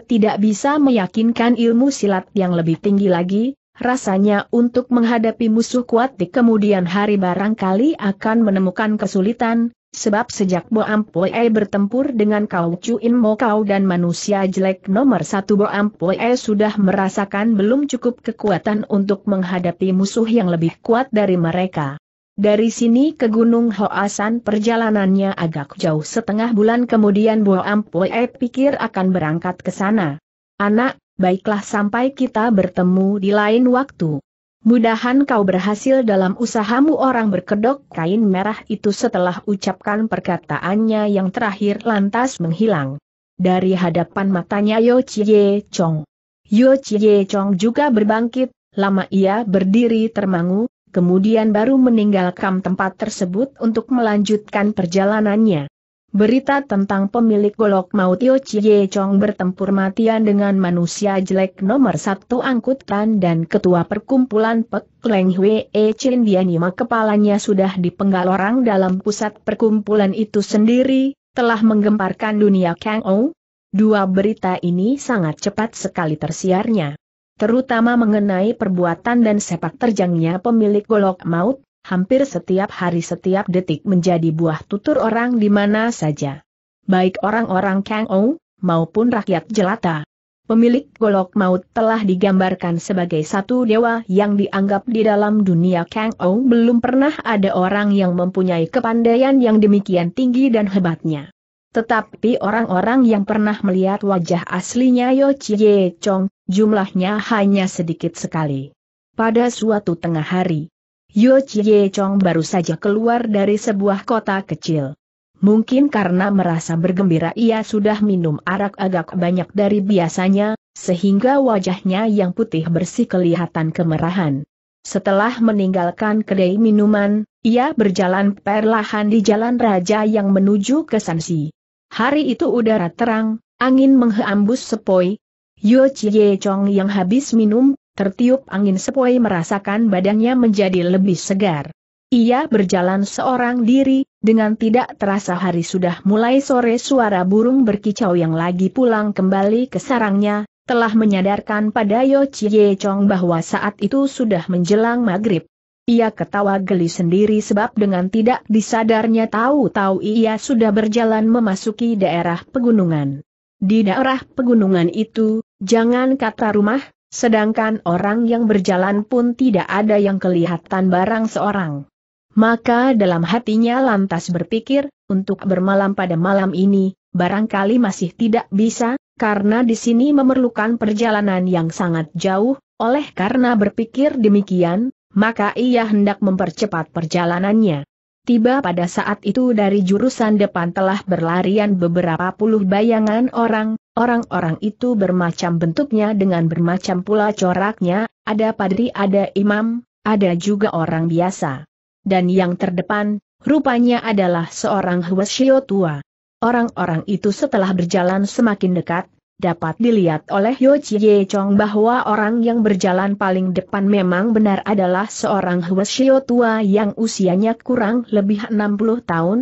tidak bisa meyakinkan ilmu silat yang lebih tinggi lagi, rasanya untuk menghadapi musuh kuat di kemudian hari barangkali akan menemukan kesulitan, Sebab sejak Bo Ampue bertempur dengan Kau In Mo Kau dan manusia jelek nomor satu Bo Ampue sudah merasakan belum cukup kekuatan untuk menghadapi musuh yang lebih kuat dari mereka. Dari sini ke Gunung Hoasan perjalanannya agak jauh setengah bulan kemudian Bo Ampue pikir akan berangkat ke sana. Anak, baiklah sampai kita bertemu di lain waktu. Mudahan kau berhasil dalam usahamu orang berkedok kain merah itu setelah ucapkan perkataannya yang terakhir lantas menghilang. Dari hadapan matanya Yo Chie Chong. Yo Chie Chong juga berbangkit, lama ia berdiri termangu, kemudian baru meninggalkan tempat tersebut untuk melanjutkan perjalanannya. Berita tentang pemilik golok maut Yo Chie Chong bertempur matian dengan manusia jelek nomor satu angkutan dan ketua perkumpulan Pek Leng Hwe E Chin Dianima kepalanya sudah dipenggal orang dalam pusat perkumpulan itu sendiri, telah menggemparkan dunia Kang Ou. Dua berita ini sangat cepat sekali tersiarnya. Terutama mengenai perbuatan dan sepak terjangnya pemilik golok maut, hampir setiap hari setiap detik menjadi buah tutur orang di mana saja. Baik orang-orang Kang Ou, maupun rakyat jelata. Pemilik golok maut telah digambarkan sebagai satu dewa yang dianggap di dalam dunia Kang Ou belum pernah ada orang yang mempunyai kepandaian yang demikian tinggi dan hebatnya. Tetapi orang-orang yang pernah melihat wajah aslinya Yo Chie Chong, jumlahnya hanya sedikit sekali. Pada suatu tengah hari, Yo Chie Chong baru saja keluar dari sebuah kota kecil. Mungkin karena merasa bergembira ia sudah minum arak agak banyak dari biasanya, sehingga wajahnya yang putih bersih kelihatan kemerahan. Setelah meninggalkan kedai minuman, ia berjalan perlahan di jalan raja yang menuju ke Sansi. Hari itu udara terang, angin menghembus sepoi. Yo Chie Chong yang habis minum Tertiup angin sepoi merasakan badannya menjadi lebih segar. Ia berjalan seorang diri, dengan tidak terasa hari sudah mulai sore suara burung berkicau yang lagi pulang kembali ke sarangnya, telah menyadarkan pada Yo Chie Chong bahwa saat itu sudah menjelang maghrib. Ia ketawa geli sendiri sebab dengan tidak disadarnya tahu-tahu ia sudah berjalan memasuki daerah pegunungan. Di daerah pegunungan itu, jangan kata rumah, Sedangkan orang yang berjalan pun tidak ada yang kelihatan barang seorang. Maka dalam hatinya lantas berpikir, untuk bermalam pada malam ini, barangkali masih tidak bisa, karena di sini memerlukan perjalanan yang sangat jauh, oleh karena berpikir demikian, maka ia hendak mempercepat perjalanannya. Tiba pada saat itu dari jurusan depan telah berlarian beberapa puluh bayangan orang, orang-orang itu bermacam bentuknya dengan bermacam pula coraknya, ada padri ada imam, ada juga orang biasa. Dan yang terdepan, rupanya adalah seorang Hwasyo tua. Orang-orang itu setelah berjalan semakin dekat, dapat dilihat oleh Yo Chie Chong bahwa orang yang berjalan paling depan memang benar adalah seorang Hueshio tua yang usianya kurang lebih 60 tahun,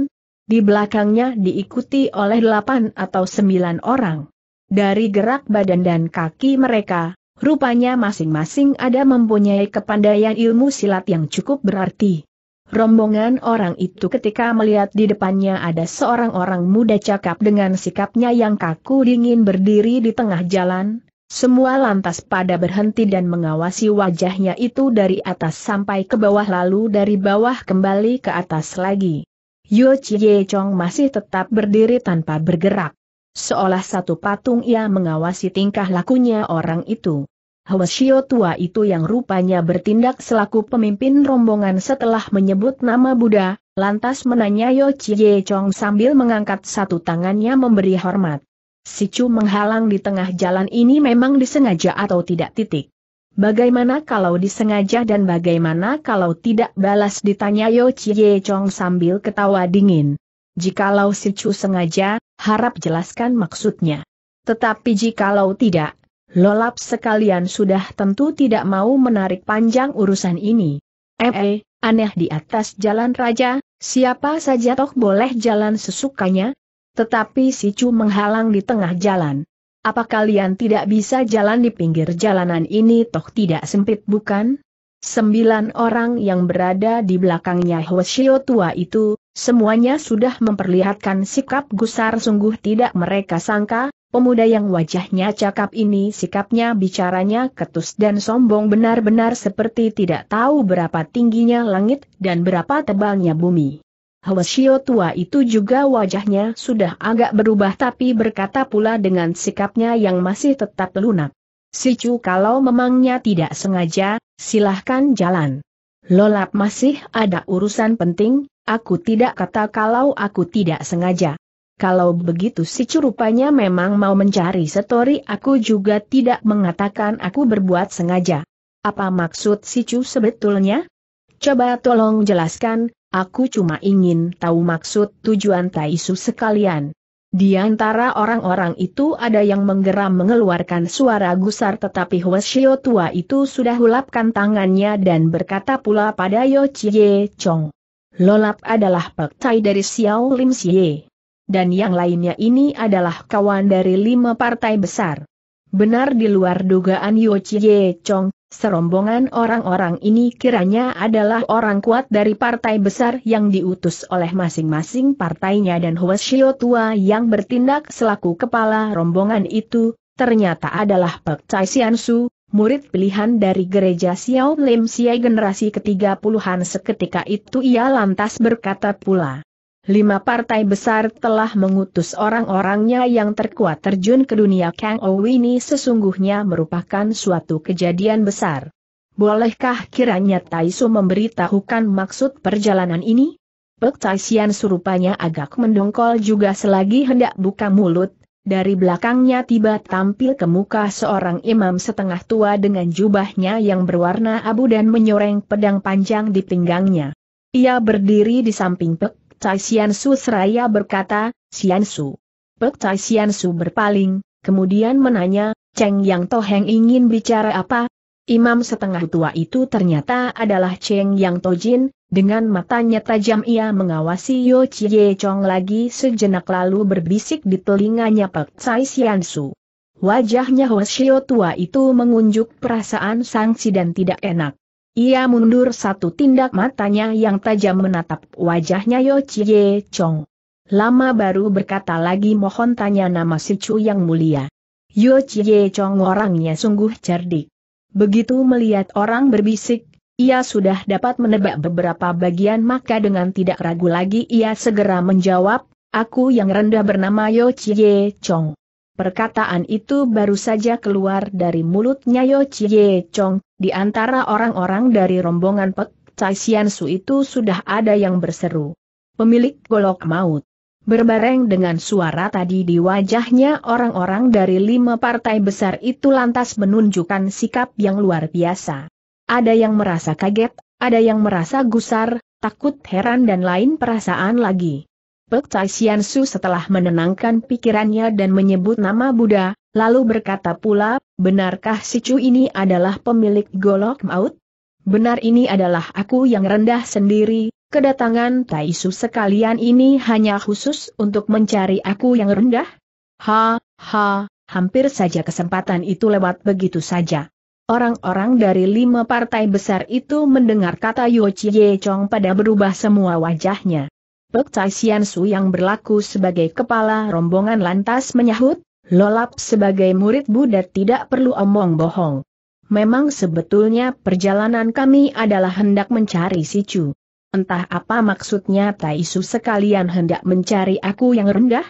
di belakangnya diikuti oleh 8 atau 9 orang. Dari gerak badan dan kaki mereka, rupanya masing-masing ada mempunyai kepandaian ilmu silat yang cukup berarti. Rombongan orang itu ketika melihat di depannya ada seorang orang muda cakap dengan sikapnya yang kaku dingin berdiri di tengah jalan, semua lantas pada berhenti dan mengawasi wajahnya itu dari atas sampai ke bawah lalu dari bawah kembali ke atas lagi. Yo Chie Chong masih tetap berdiri tanpa bergerak. Seolah satu patung ia mengawasi tingkah lakunya orang itu. Hwasyo tua itu yang rupanya bertindak selaku pemimpin rombongan setelah menyebut nama Buddha, lantas menanya Yo Chie Chong sambil mengangkat satu tangannya memberi hormat. Si Chu menghalang di tengah jalan ini memang disengaja atau tidak titik. Bagaimana kalau disengaja dan bagaimana kalau tidak balas ditanya Yo Chie Chong sambil ketawa dingin. Jikalau si Chu sengaja, harap jelaskan maksudnya. Tetapi jikalau tidak, Lolap sekalian sudah tentu tidak mau menarik panjang urusan ini. Eh, eh, aneh di atas jalan raja, siapa saja toh boleh jalan sesukanya? Tetapi si Chu menghalang di tengah jalan. Apa kalian tidak bisa jalan di pinggir jalanan ini toh tidak sempit bukan? Sembilan orang yang berada di belakangnya Hoshio tua itu, semuanya sudah memperlihatkan sikap gusar sungguh tidak mereka sangka, Pemuda yang wajahnya cakap ini sikapnya bicaranya ketus dan sombong benar-benar seperti tidak tahu berapa tingginya langit dan berapa tebalnya bumi. Hwasio tua itu juga wajahnya sudah agak berubah tapi berkata pula dengan sikapnya yang masih tetap lunak. Sicu kalau memangnya tidak sengaja, silahkan jalan. Lolap masih ada urusan penting, aku tidak kata kalau aku tidak sengaja. Kalau begitu si curupanya memang mau mencari setori aku juga tidak mengatakan aku berbuat sengaja. Apa maksud si cu sebetulnya? Coba tolong jelaskan, aku cuma ingin tahu maksud tujuan Taisu sekalian. Di antara orang-orang itu ada yang menggeram mengeluarkan suara gusar tetapi Hwasyo tua itu sudah hulapkan tangannya dan berkata pula pada Yo Chie Chong. Lolap adalah pektai dari Xiao Lim Xie dan yang lainnya ini adalah kawan dari lima partai besar. Benar di luar dugaan Yo Chie Chong, serombongan orang-orang ini kiranya adalah orang kuat dari partai besar yang diutus oleh masing-masing partainya dan Huashio Tua yang bertindak selaku kepala rombongan itu, ternyata adalah Pek Chai Su, murid pilihan dari gereja Xiao Lim Xie generasi ketiga puluhan seketika itu ia lantas berkata pula lima partai besar telah mengutus orang-orangnya yang terkuat terjun ke dunia Kang Owini sesungguhnya merupakan suatu kejadian besar. Bolehkah kiranya Taisu memberitahukan maksud perjalanan ini? Pek Taisian surupanya agak mendongkol juga selagi hendak buka mulut, dari belakangnya tiba tampil ke muka seorang imam setengah tua dengan jubahnya yang berwarna abu dan menyoreng pedang panjang di pinggangnya. Ia berdiri di samping Pek Tai Su seraya berkata, Su. Pek Tai Su berpaling, kemudian menanya, Cheng Yang Toheng ingin bicara apa? Imam setengah tua itu ternyata adalah Cheng Yang Tojin, dengan matanya tajam ia mengawasi Yo Chie Chong lagi sejenak lalu berbisik di telinganya Pek Tai Su. Wajahnya Hoshio tua itu mengunjuk perasaan sangsi dan tidak enak. Ia mundur satu tindak matanya yang tajam menatap wajahnya Yo Chie Chong. Lama baru berkata lagi mohon tanya nama si Chu yang mulia. Yo Chie Chong orangnya sungguh cerdik. Begitu melihat orang berbisik, ia sudah dapat menebak beberapa bagian maka dengan tidak ragu lagi ia segera menjawab, aku yang rendah bernama Yo Chie Chong. Perkataan itu baru saja keluar dari mulut Nyayo Chie Chong, di antara orang-orang dari rombongan Pek Chai Sian Su itu sudah ada yang berseru. Pemilik golok maut. Berbareng dengan suara tadi di wajahnya orang-orang dari lima partai besar itu lantas menunjukkan sikap yang luar biasa. Ada yang merasa kaget, ada yang merasa gusar, takut heran dan lain perasaan lagi. Pek Tai Sian Su setelah menenangkan pikirannya dan menyebut nama Buddha, lalu berkata pula, benarkah si Chu ini adalah pemilik golok maut? Benar ini adalah aku yang rendah sendiri, kedatangan Tai Su sekalian ini hanya khusus untuk mencari aku yang rendah? Ha, ha, hampir saja kesempatan itu lewat begitu saja. Orang-orang dari lima partai besar itu mendengar kata Yo Chie Chong pada berubah semua wajahnya. Pek Tai Sian Su yang berlaku sebagai kepala rombongan lantas menyahut, Lolap sebagai murid Buddha tidak perlu omong bohong. Memang sebetulnya perjalanan kami adalah hendak mencari si Chu. Entah apa maksudnya Tai Su sekalian hendak mencari aku yang rendah?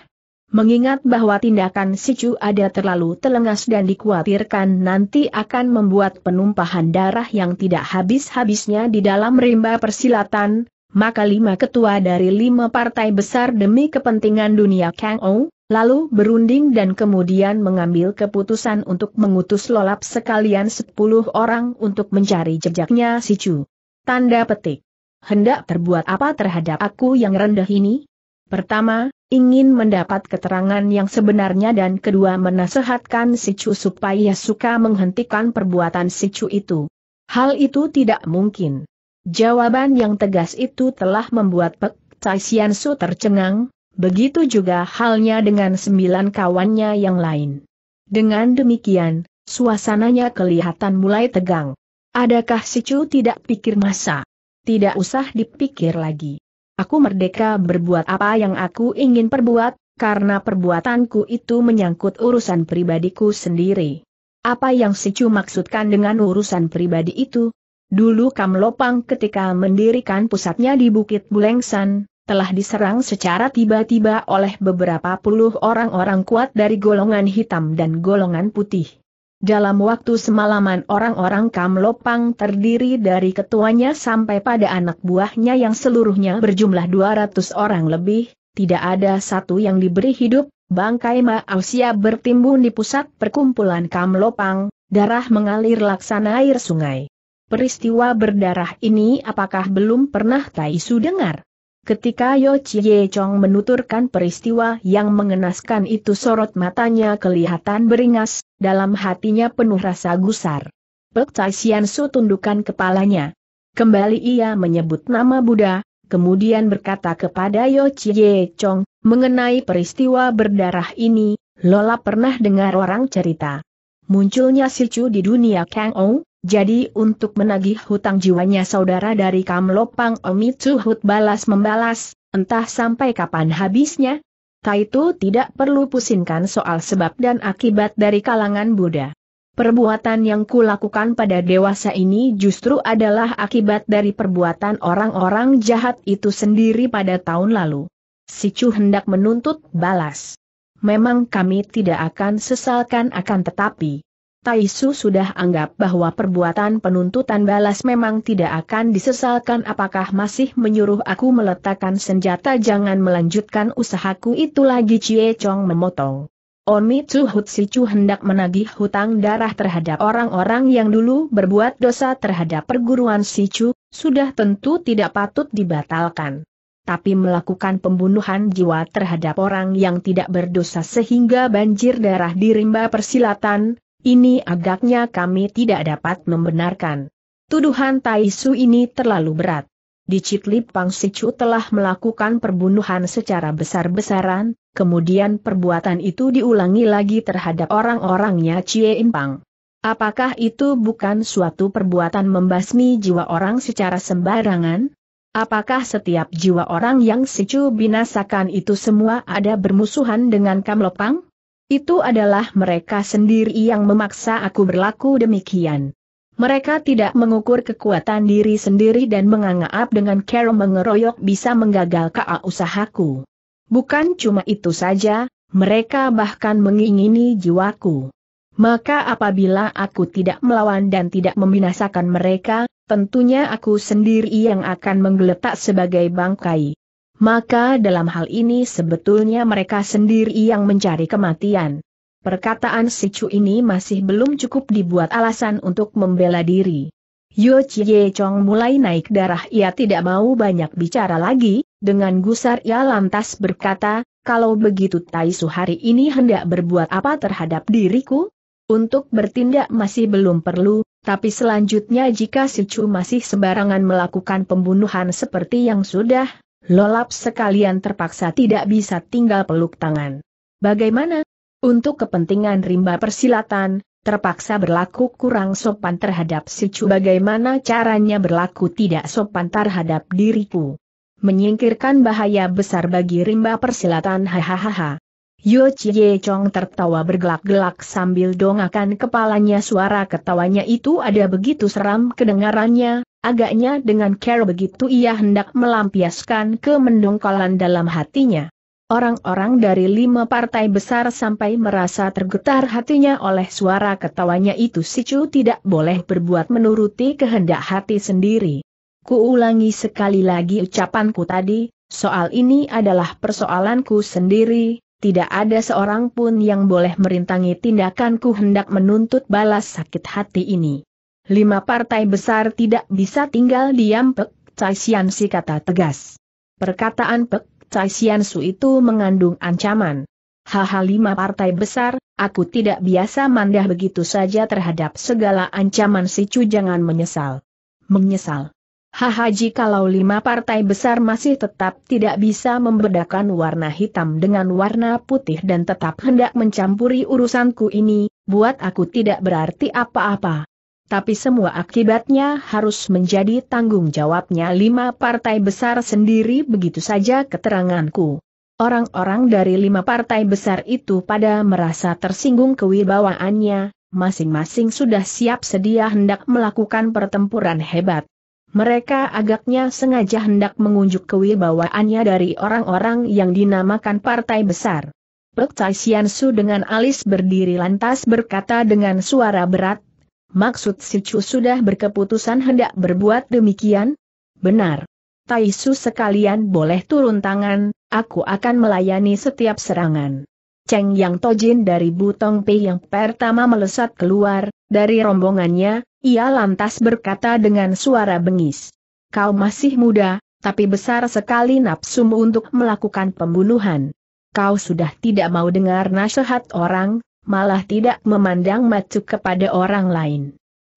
Mengingat bahwa tindakan si Chu ada terlalu telengas dan dikhawatirkan nanti akan membuat penumpahan darah yang tidak habis-habisnya di dalam rimba persilatan, maka lima ketua dari lima partai besar demi kepentingan dunia Kang Ou, lalu berunding dan kemudian mengambil keputusan untuk mengutus lolap sekalian sepuluh orang untuk mencari jejaknya si Chu. Tanda petik. Hendak terbuat apa terhadap aku yang rendah ini? Pertama, ingin mendapat keterangan yang sebenarnya dan kedua menasehatkan si Chu supaya suka menghentikan perbuatan si Chu itu. Hal itu tidak mungkin. Jawaban yang tegas itu telah membuat Pek Tai Sian Su tercengang, begitu juga halnya dengan sembilan kawannya yang lain. Dengan demikian, suasananya kelihatan mulai tegang. Adakah si Chu tidak pikir masa? Tidak usah dipikir lagi. Aku merdeka berbuat apa yang aku ingin perbuat, karena perbuatanku itu menyangkut urusan pribadiku sendiri. Apa yang si Chu maksudkan dengan urusan pribadi itu, Dulu Kamlopang ketika mendirikan pusatnya di Bukit Bulengsan, telah diserang secara tiba-tiba oleh beberapa puluh orang-orang kuat dari golongan hitam dan golongan putih. Dalam waktu semalaman orang-orang Kamlopang terdiri dari ketuanya sampai pada anak buahnya yang seluruhnya berjumlah 200 orang lebih, tidak ada satu yang diberi hidup, bangkai Maausia bertimbun di pusat perkumpulan Kamlopang, darah mengalir laksana air sungai peristiwa berdarah ini apakah belum pernah Tai Su dengar? Ketika Yo Chie Chong menuturkan peristiwa yang mengenaskan itu sorot matanya kelihatan beringas, dalam hatinya penuh rasa gusar. Pek Tai Sian Su tundukkan kepalanya. Kembali ia menyebut nama Buddha, kemudian berkata kepada Yo Chie Chong, mengenai peristiwa berdarah ini, Lola pernah dengar orang cerita. Munculnya si Sichu di dunia Kang Ou, jadi untuk menagih hutang jiwanya saudara dari Kamlopang Omitsu Hut balas membalas, entah sampai kapan habisnya. Kaitu tidak perlu pusingkan soal sebab dan akibat dari kalangan Buddha. Perbuatan yang kulakukan pada dewasa ini justru adalah akibat dari perbuatan orang-orang jahat itu sendiri pada tahun lalu. Si Chu hendak menuntut balas. Memang kami tidak akan sesalkan akan tetapi, Taisu sudah anggap bahwa perbuatan penuntutan balas memang tidak akan disesalkan apakah masih menyuruh aku meletakkan senjata jangan melanjutkan usahaku itu lagi Cie Chong memotong. Oni Tsu Hutsichu hendak menagih hutang darah terhadap orang-orang yang dulu berbuat dosa terhadap perguruan Sichu, sudah tentu tidak patut dibatalkan tapi melakukan pembunuhan jiwa terhadap orang yang tidak berdosa sehingga banjir darah di rimba persilatan, ini agaknya kami tidak dapat membenarkan. Tuduhan Tai Su ini terlalu berat. Di Dicitlip Pang Sichu telah melakukan perbunuhan secara besar-besaran, kemudian perbuatan itu diulangi lagi terhadap orang-orangnya Cie Impang. Apakah itu bukan suatu perbuatan membasmi jiwa orang secara sembarangan? Apakah setiap jiwa orang yang Sichu binasakan itu semua ada bermusuhan dengan Kamlopang? Itu adalah mereka sendiri yang memaksa aku berlaku demikian. Mereka tidak mengukur kekuatan diri sendiri dan menganggap dengan cara mengeroyok bisa menggagalkan usahaku. Bukan cuma itu saja, mereka bahkan mengingini jiwaku. Maka apabila aku tidak melawan dan tidak membinasakan mereka, tentunya aku sendiri yang akan menggeletak sebagai bangkai maka dalam hal ini sebetulnya mereka sendiri yang mencari kematian. Perkataan si Chu ini masih belum cukup dibuat alasan untuk membela diri. Yo Chie Chong mulai naik darah ia tidak mau banyak bicara lagi, dengan gusar ia lantas berkata, kalau begitu Tai Su hari ini hendak berbuat apa terhadap diriku? Untuk bertindak masih belum perlu, tapi selanjutnya jika si Chu masih sembarangan melakukan pembunuhan seperti yang sudah Lolap sekalian terpaksa tidak bisa tinggal peluk tangan. Bagaimana? Untuk kepentingan rimba persilatan, terpaksa berlaku kurang sopan terhadap Sicu. Bagaimana caranya berlaku tidak sopan terhadap diriku? Menyingkirkan bahaya besar bagi rimba persilatan hahaha. Yo Chie Chong tertawa bergelak-gelak sambil dongakan kepalanya suara ketawanya itu ada begitu seram kedengarannya, agaknya dengan care begitu ia hendak melampiaskan kemendongkolan dalam hatinya. Orang-orang dari lima partai besar sampai merasa tergetar hatinya oleh suara ketawanya itu si Chu tidak boleh berbuat menuruti kehendak hati sendiri. Kuulangi sekali lagi ucapanku tadi, soal ini adalah persoalanku sendiri, tidak ada seorang pun yang boleh merintangi tindakanku hendak menuntut balas sakit hati ini. Lima partai besar tidak bisa tinggal diam Pek Sian si kata tegas. Perkataan Pek Sian Su itu mengandung ancaman. Haha lima partai besar, aku tidak biasa mandah begitu saja terhadap segala ancaman si Cu jangan menyesal. Menyesal. Haha jikalau lima partai besar masih tetap tidak bisa membedakan warna hitam dengan warna putih dan tetap hendak mencampuri urusanku ini, buat aku tidak berarti apa-apa. Tapi semua akibatnya harus menjadi tanggung jawabnya lima partai besar sendiri begitu saja keteranganku. Orang-orang dari lima partai besar itu pada merasa tersinggung kewibawaannya, masing-masing sudah siap sedia hendak melakukan pertempuran hebat. Mereka agaknya sengaja hendak mengunjuk kewibawaannya dari orang-orang yang dinamakan partai besar. Pek Tai Sian Su dengan alis berdiri lantas berkata dengan suara berat, Maksud si Chu sudah berkeputusan hendak berbuat demikian? Benar. Tai Su sekalian boleh turun tangan, aku akan melayani setiap serangan. Cheng Yang Tojin dari Butong Pei yang pertama melesat keluar, dari rombongannya, ia lantas berkata dengan suara bengis. Kau masih muda, tapi besar sekali nafsumu untuk melakukan pembunuhan. Kau sudah tidak mau dengar nasihat orang, malah tidak memandang macu kepada orang lain.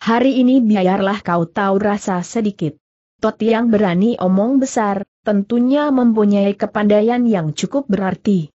Hari ini biarlah kau tahu rasa sedikit. Tot yang berani omong besar, tentunya mempunyai kepandaian yang cukup berarti.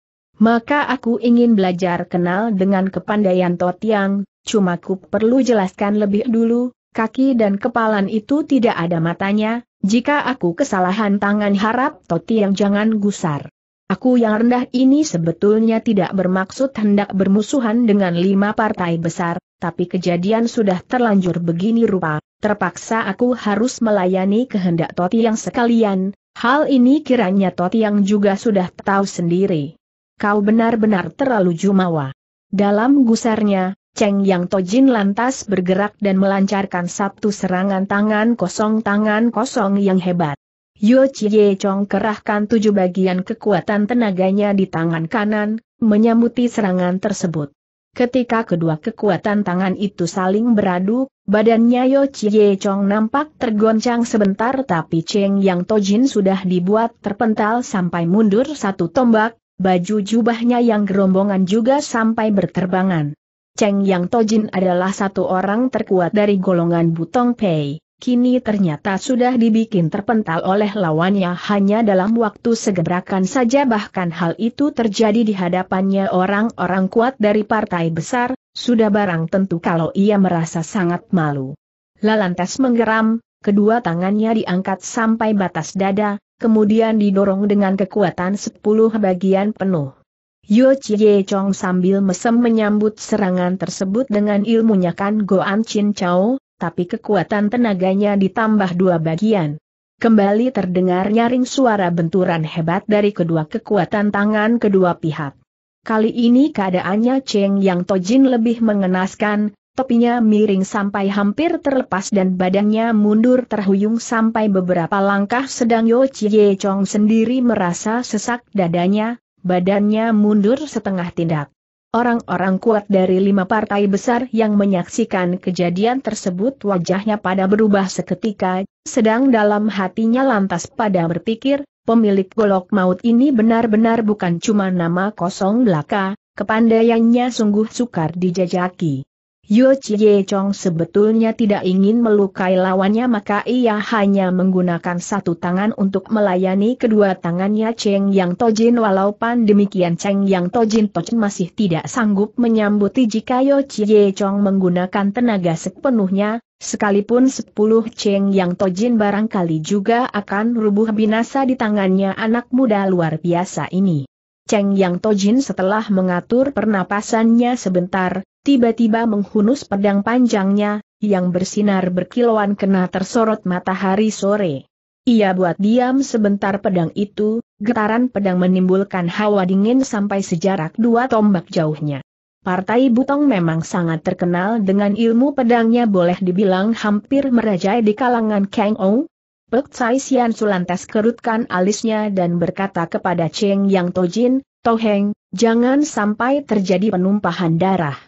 Maka aku ingin belajar kenal dengan kepandaian Totiang, cuma ku perlu jelaskan lebih dulu, kaki dan kepalan itu tidak ada matanya, jika aku kesalahan tangan harap Totiang jangan gusar. Aku yang rendah ini sebetulnya tidak bermaksud hendak bermusuhan dengan lima partai besar, tapi kejadian sudah terlanjur begini rupa, terpaksa aku harus melayani kehendak Totiang sekalian, hal ini kiranya Totiang juga sudah tahu sendiri kau benar-benar terlalu jumawa. Dalam gusarnya, Cheng Yang Tojin lantas bergerak dan melancarkan satu serangan tangan kosong tangan kosong yang hebat. Yo Chie Chong kerahkan tujuh bagian kekuatan tenaganya di tangan kanan, menyambuti serangan tersebut. Ketika kedua kekuatan tangan itu saling beradu, badannya Yo Chie Chong nampak tergoncang sebentar tapi Cheng Yang Tojin sudah dibuat terpental sampai mundur satu tombak, baju jubahnya yang gerombongan juga sampai berterbangan. Cheng Yang Tojin adalah satu orang terkuat dari golongan Butong Pei, kini ternyata sudah dibikin terpental oleh lawannya hanya dalam waktu segebrakan saja bahkan hal itu terjadi di hadapannya orang-orang kuat dari partai besar, sudah barang tentu kalau ia merasa sangat malu. Lalantas menggeram, kedua tangannya diangkat sampai batas dada, kemudian didorong dengan kekuatan 10 bagian penuh. Yo Chie Chong sambil mesem menyambut serangan tersebut dengan ilmunya kan Goan Chin Chao, tapi kekuatan tenaganya ditambah dua bagian. Kembali terdengar nyaring suara benturan hebat dari kedua kekuatan tangan kedua pihak. Kali ini keadaannya Cheng Yang Tojin lebih mengenaskan, Topinya miring sampai hampir terlepas dan badannya mundur terhuyung sampai beberapa langkah sedang Yo Chie Chong sendiri merasa sesak dadanya, badannya mundur setengah tindak. Orang-orang kuat dari lima partai besar yang menyaksikan kejadian tersebut wajahnya pada berubah seketika, sedang dalam hatinya lantas pada berpikir, pemilik golok maut ini benar-benar bukan cuma nama kosong belaka, kepandaiannya sungguh sukar dijajaki. Yu Chie Chong sebetulnya tidak ingin melukai lawannya maka ia hanya menggunakan satu tangan untuk melayani kedua tangannya Cheng Yang Tojin walaupun demikian Cheng Yang Tojin Tojin masih tidak sanggup menyambuti jika Yu Chie Chong menggunakan tenaga sepenuhnya, sekalipun sepuluh Cheng Yang Tojin barangkali juga akan rubuh binasa di tangannya anak muda luar biasa ini. Cheng Yang Tojin setelah mengatur pernapasannya sebentar, tiba-tiba menghunus pedang panjangnya, yang bersinar berkilauan kena tersorot matahari sore. Ia buat diam sebentar pedang itu, getaran pedang menimbulkan hawa dingin sampai sejarak dua tombak jauhnya. Partai Butong memang sangat terkenal dengan ilmu pedangnya boleh dibilang hampir merajai di kalangan Kang Ou. Pek Tsai Sian Sulantes kerutkan alisnya dan berkata kepada Cheng Yang Tojin, Toheng, jangan sampai terjadi penumpahan darah.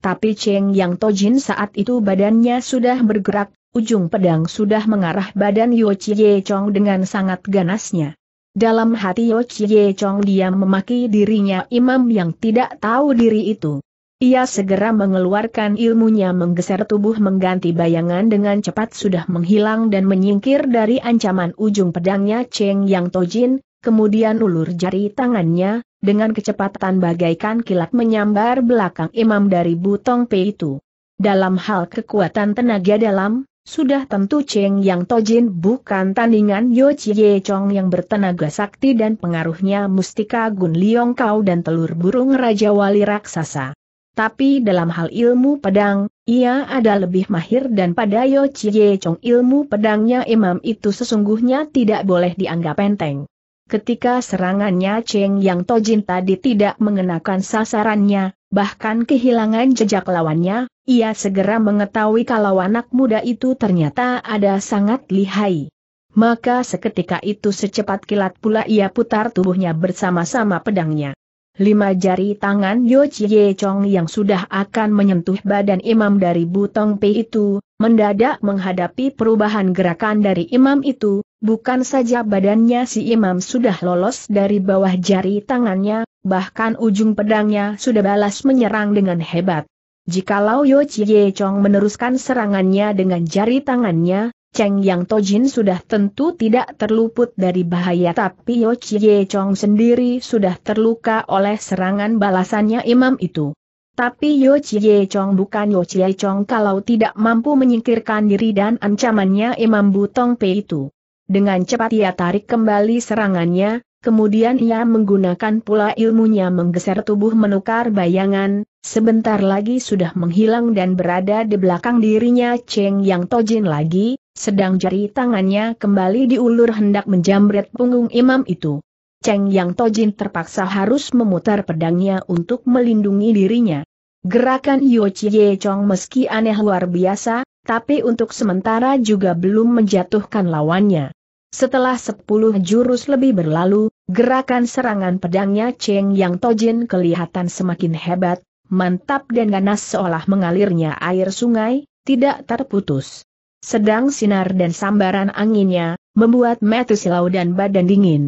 Tapi Cheng Yang Tojin saat itu badannya sudah bergerak, ujung pedang sudah mengarah badan Yo Chie Chong dengan sangat ganasnya. Dalam hati Yo Chie Chong dia memaki dirinya imam yang tidak tahu diri itu. Ia segera mengeluarkan ilmunya menggeser tubuh mengganti bayangan dengan cepat sudah menghilang dan menyingkir dari ancaman ujung pedangnya Cheng Yang Tojin, kemudian ulur jari tangannya, dengan kecepatan bagaikan kilat menyambar belakang imam dari Butong Pei itu. Dalam hal kekuatan tenaga dalam, sudah tentu Cheng Yang Tojin bukan tandingan Yo Chie Chong yang bertenaga sakti dan pengaruhnya Mustika Gun Liong Kau dan telur burung Raja Wali Raksasa. Tapi dalam hal ilmu pedang, ia ada lebih mahir dan pada Yo Chie Chong ilmu pedangnya imam itu sesungguhnya tidak boleh dianggap enteng. Ketika serangannya Cheng Yang Tojin tadi tidak mengenakan sasarannya, bahkan kehilangan jejak lawannya, ia segera mengetahui kalau anak muda itu ternyata ada sangat lihai. Maka seketika itu secepat kilat pula ia putar tubuhnya bersama-sama pedangnya. Lima jari tangan Yo Chie Chong yang sudah akan menyentuh badan imam dari Butong Pei itu, mendadak menghadapi perubahan gerakan dari imam itu, Bukan saja badannya si imam sudah lolos dari bawah jari tangannya, bahkan ujung pedangnya sudah balas menyerang dengan hebat. Jikalau Yo Chie Chong meneruskan serangannya dengan jari tangannya, Cheng Yang Tojin sudah tentu tidak terluput dari bahaya tapi Yo Chie Chong sendiri sudah terluka oleh serangan balasannya imam itu. Tapi Yo Chie Chong bukan Yo Chie Chong kalau tidak mampu menyingkirkan diri dan ancamannya Imam Butong Pei itu. Dengan cepat ia tarik kembali serangannya, kemudian ia menggunakan pula ilmunya menggeser tubuh menukar bayangan, sebentar lagi sudah menghilang dan berada di belakang dirinya Cheng Yang Tojin lagi, sedang jari tangannya kembali diulur hendak menjamret punggung imam itu. Cheng Yang Tojin terpaksa harus memutar pedangnya untuk melindungi dirinya. Gerakan Yo Chie Chong meski aneh luar biasa, tapi untuk sementara juga belum menjatuhkan lawannya. Setelah sepuluh jurus lebih berlalu, gerakan serangan pedangnya Cheng Yang Tojin kelihatan semakin hebat, mantap dan ganas seolah mengalirnya air sungai, tidak terputus. Sedang sinar dan sambaran anginnya, membuat metu silau dan badan dingin.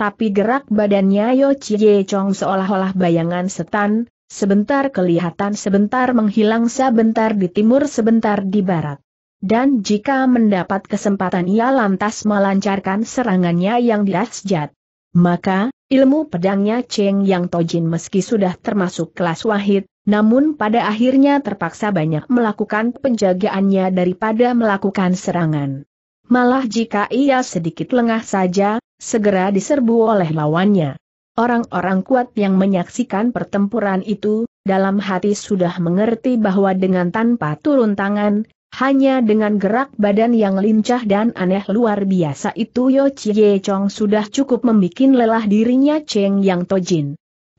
Tapi gerak badannya Yo Chie Chong seolah-olah bayangan setan, sebentar kelihatan sebentar menghilang sebentar di timur sebentar di barat dan jika mendapat kesempatan ia lantas melancarkan serangannya yang dahsyat. Maka, ilmu pedangnya Cheng Yang Tojin meski sudah termasuk kelas wahid, namun pada akhirnya terpaksa banyak melakukan penjagaannya daripada melakukan serangan. Malah jika ia sedikit lengah saja, segera diserbu oleh lawannya. Orang-orang kuat yang menyaksikan pertempuran itu, dalam hati sudah mengerti bahwa dengan tanpa turun tangan, hanya dengan gerak badan yang lincah dan aneh luar biasa itu Yo Chie Chong sudah cukup membuat lelah dirinya Cheng Yang Tojin.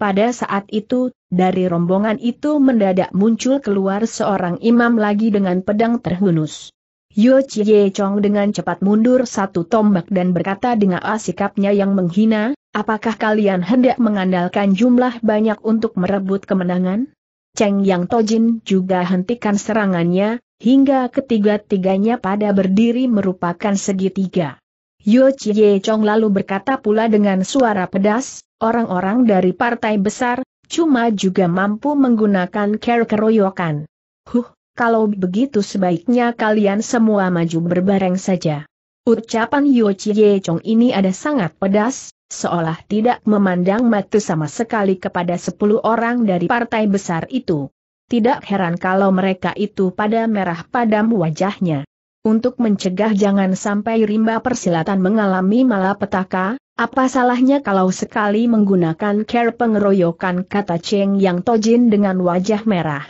Pada saat itu, dari rombongan itu mendadak muncul keluar seorang imam lagi dengan pedang terhunus. Yo Chie Chong dengan cepat mundur satu tombak dan berkata dengan ah sikapnya yang menghina, apakah kalian hendak mengandalkan jumlah banyak untuk merebut kemenangan? Cheng Yang Tojin juga hentikan serangannya, hingga ketiga-tiganya pada berdiri merupakan segitiga. Yo Chie Chong lalu berkata pula dengan suara pedas, orang-orang dari partai besar, cuma juga mampu menggunakan care keroyokan. Huh, kalau begitu sebaiknya kalian semua maju berbareng saja. Ucapan Yo Chie Chong ini ada sangat pedas, seolah tidak memandang mata sama sekali kepada sepuluh orang dari partai besar itu. Tidak heran kalau mereka itu pada merah padam wajahnya. Untuk mencegah jangan sampai rimba persilatan mengalami malapetaka, apa salahnya kalau sekali menggunakan care pengeroyokan kata Cheng Yang Tojin dengan wajah merah.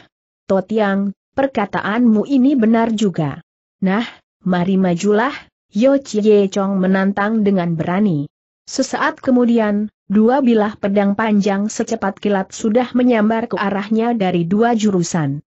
Totiang, perkataanmu ini benar juga. Nah, mari majulah, Yo Chie Chong menantang dengan berani. Sesaat kemudian, dua bilah pedang panjang secepat kilat sudah menyambar ke arahnya dari dua jurusan.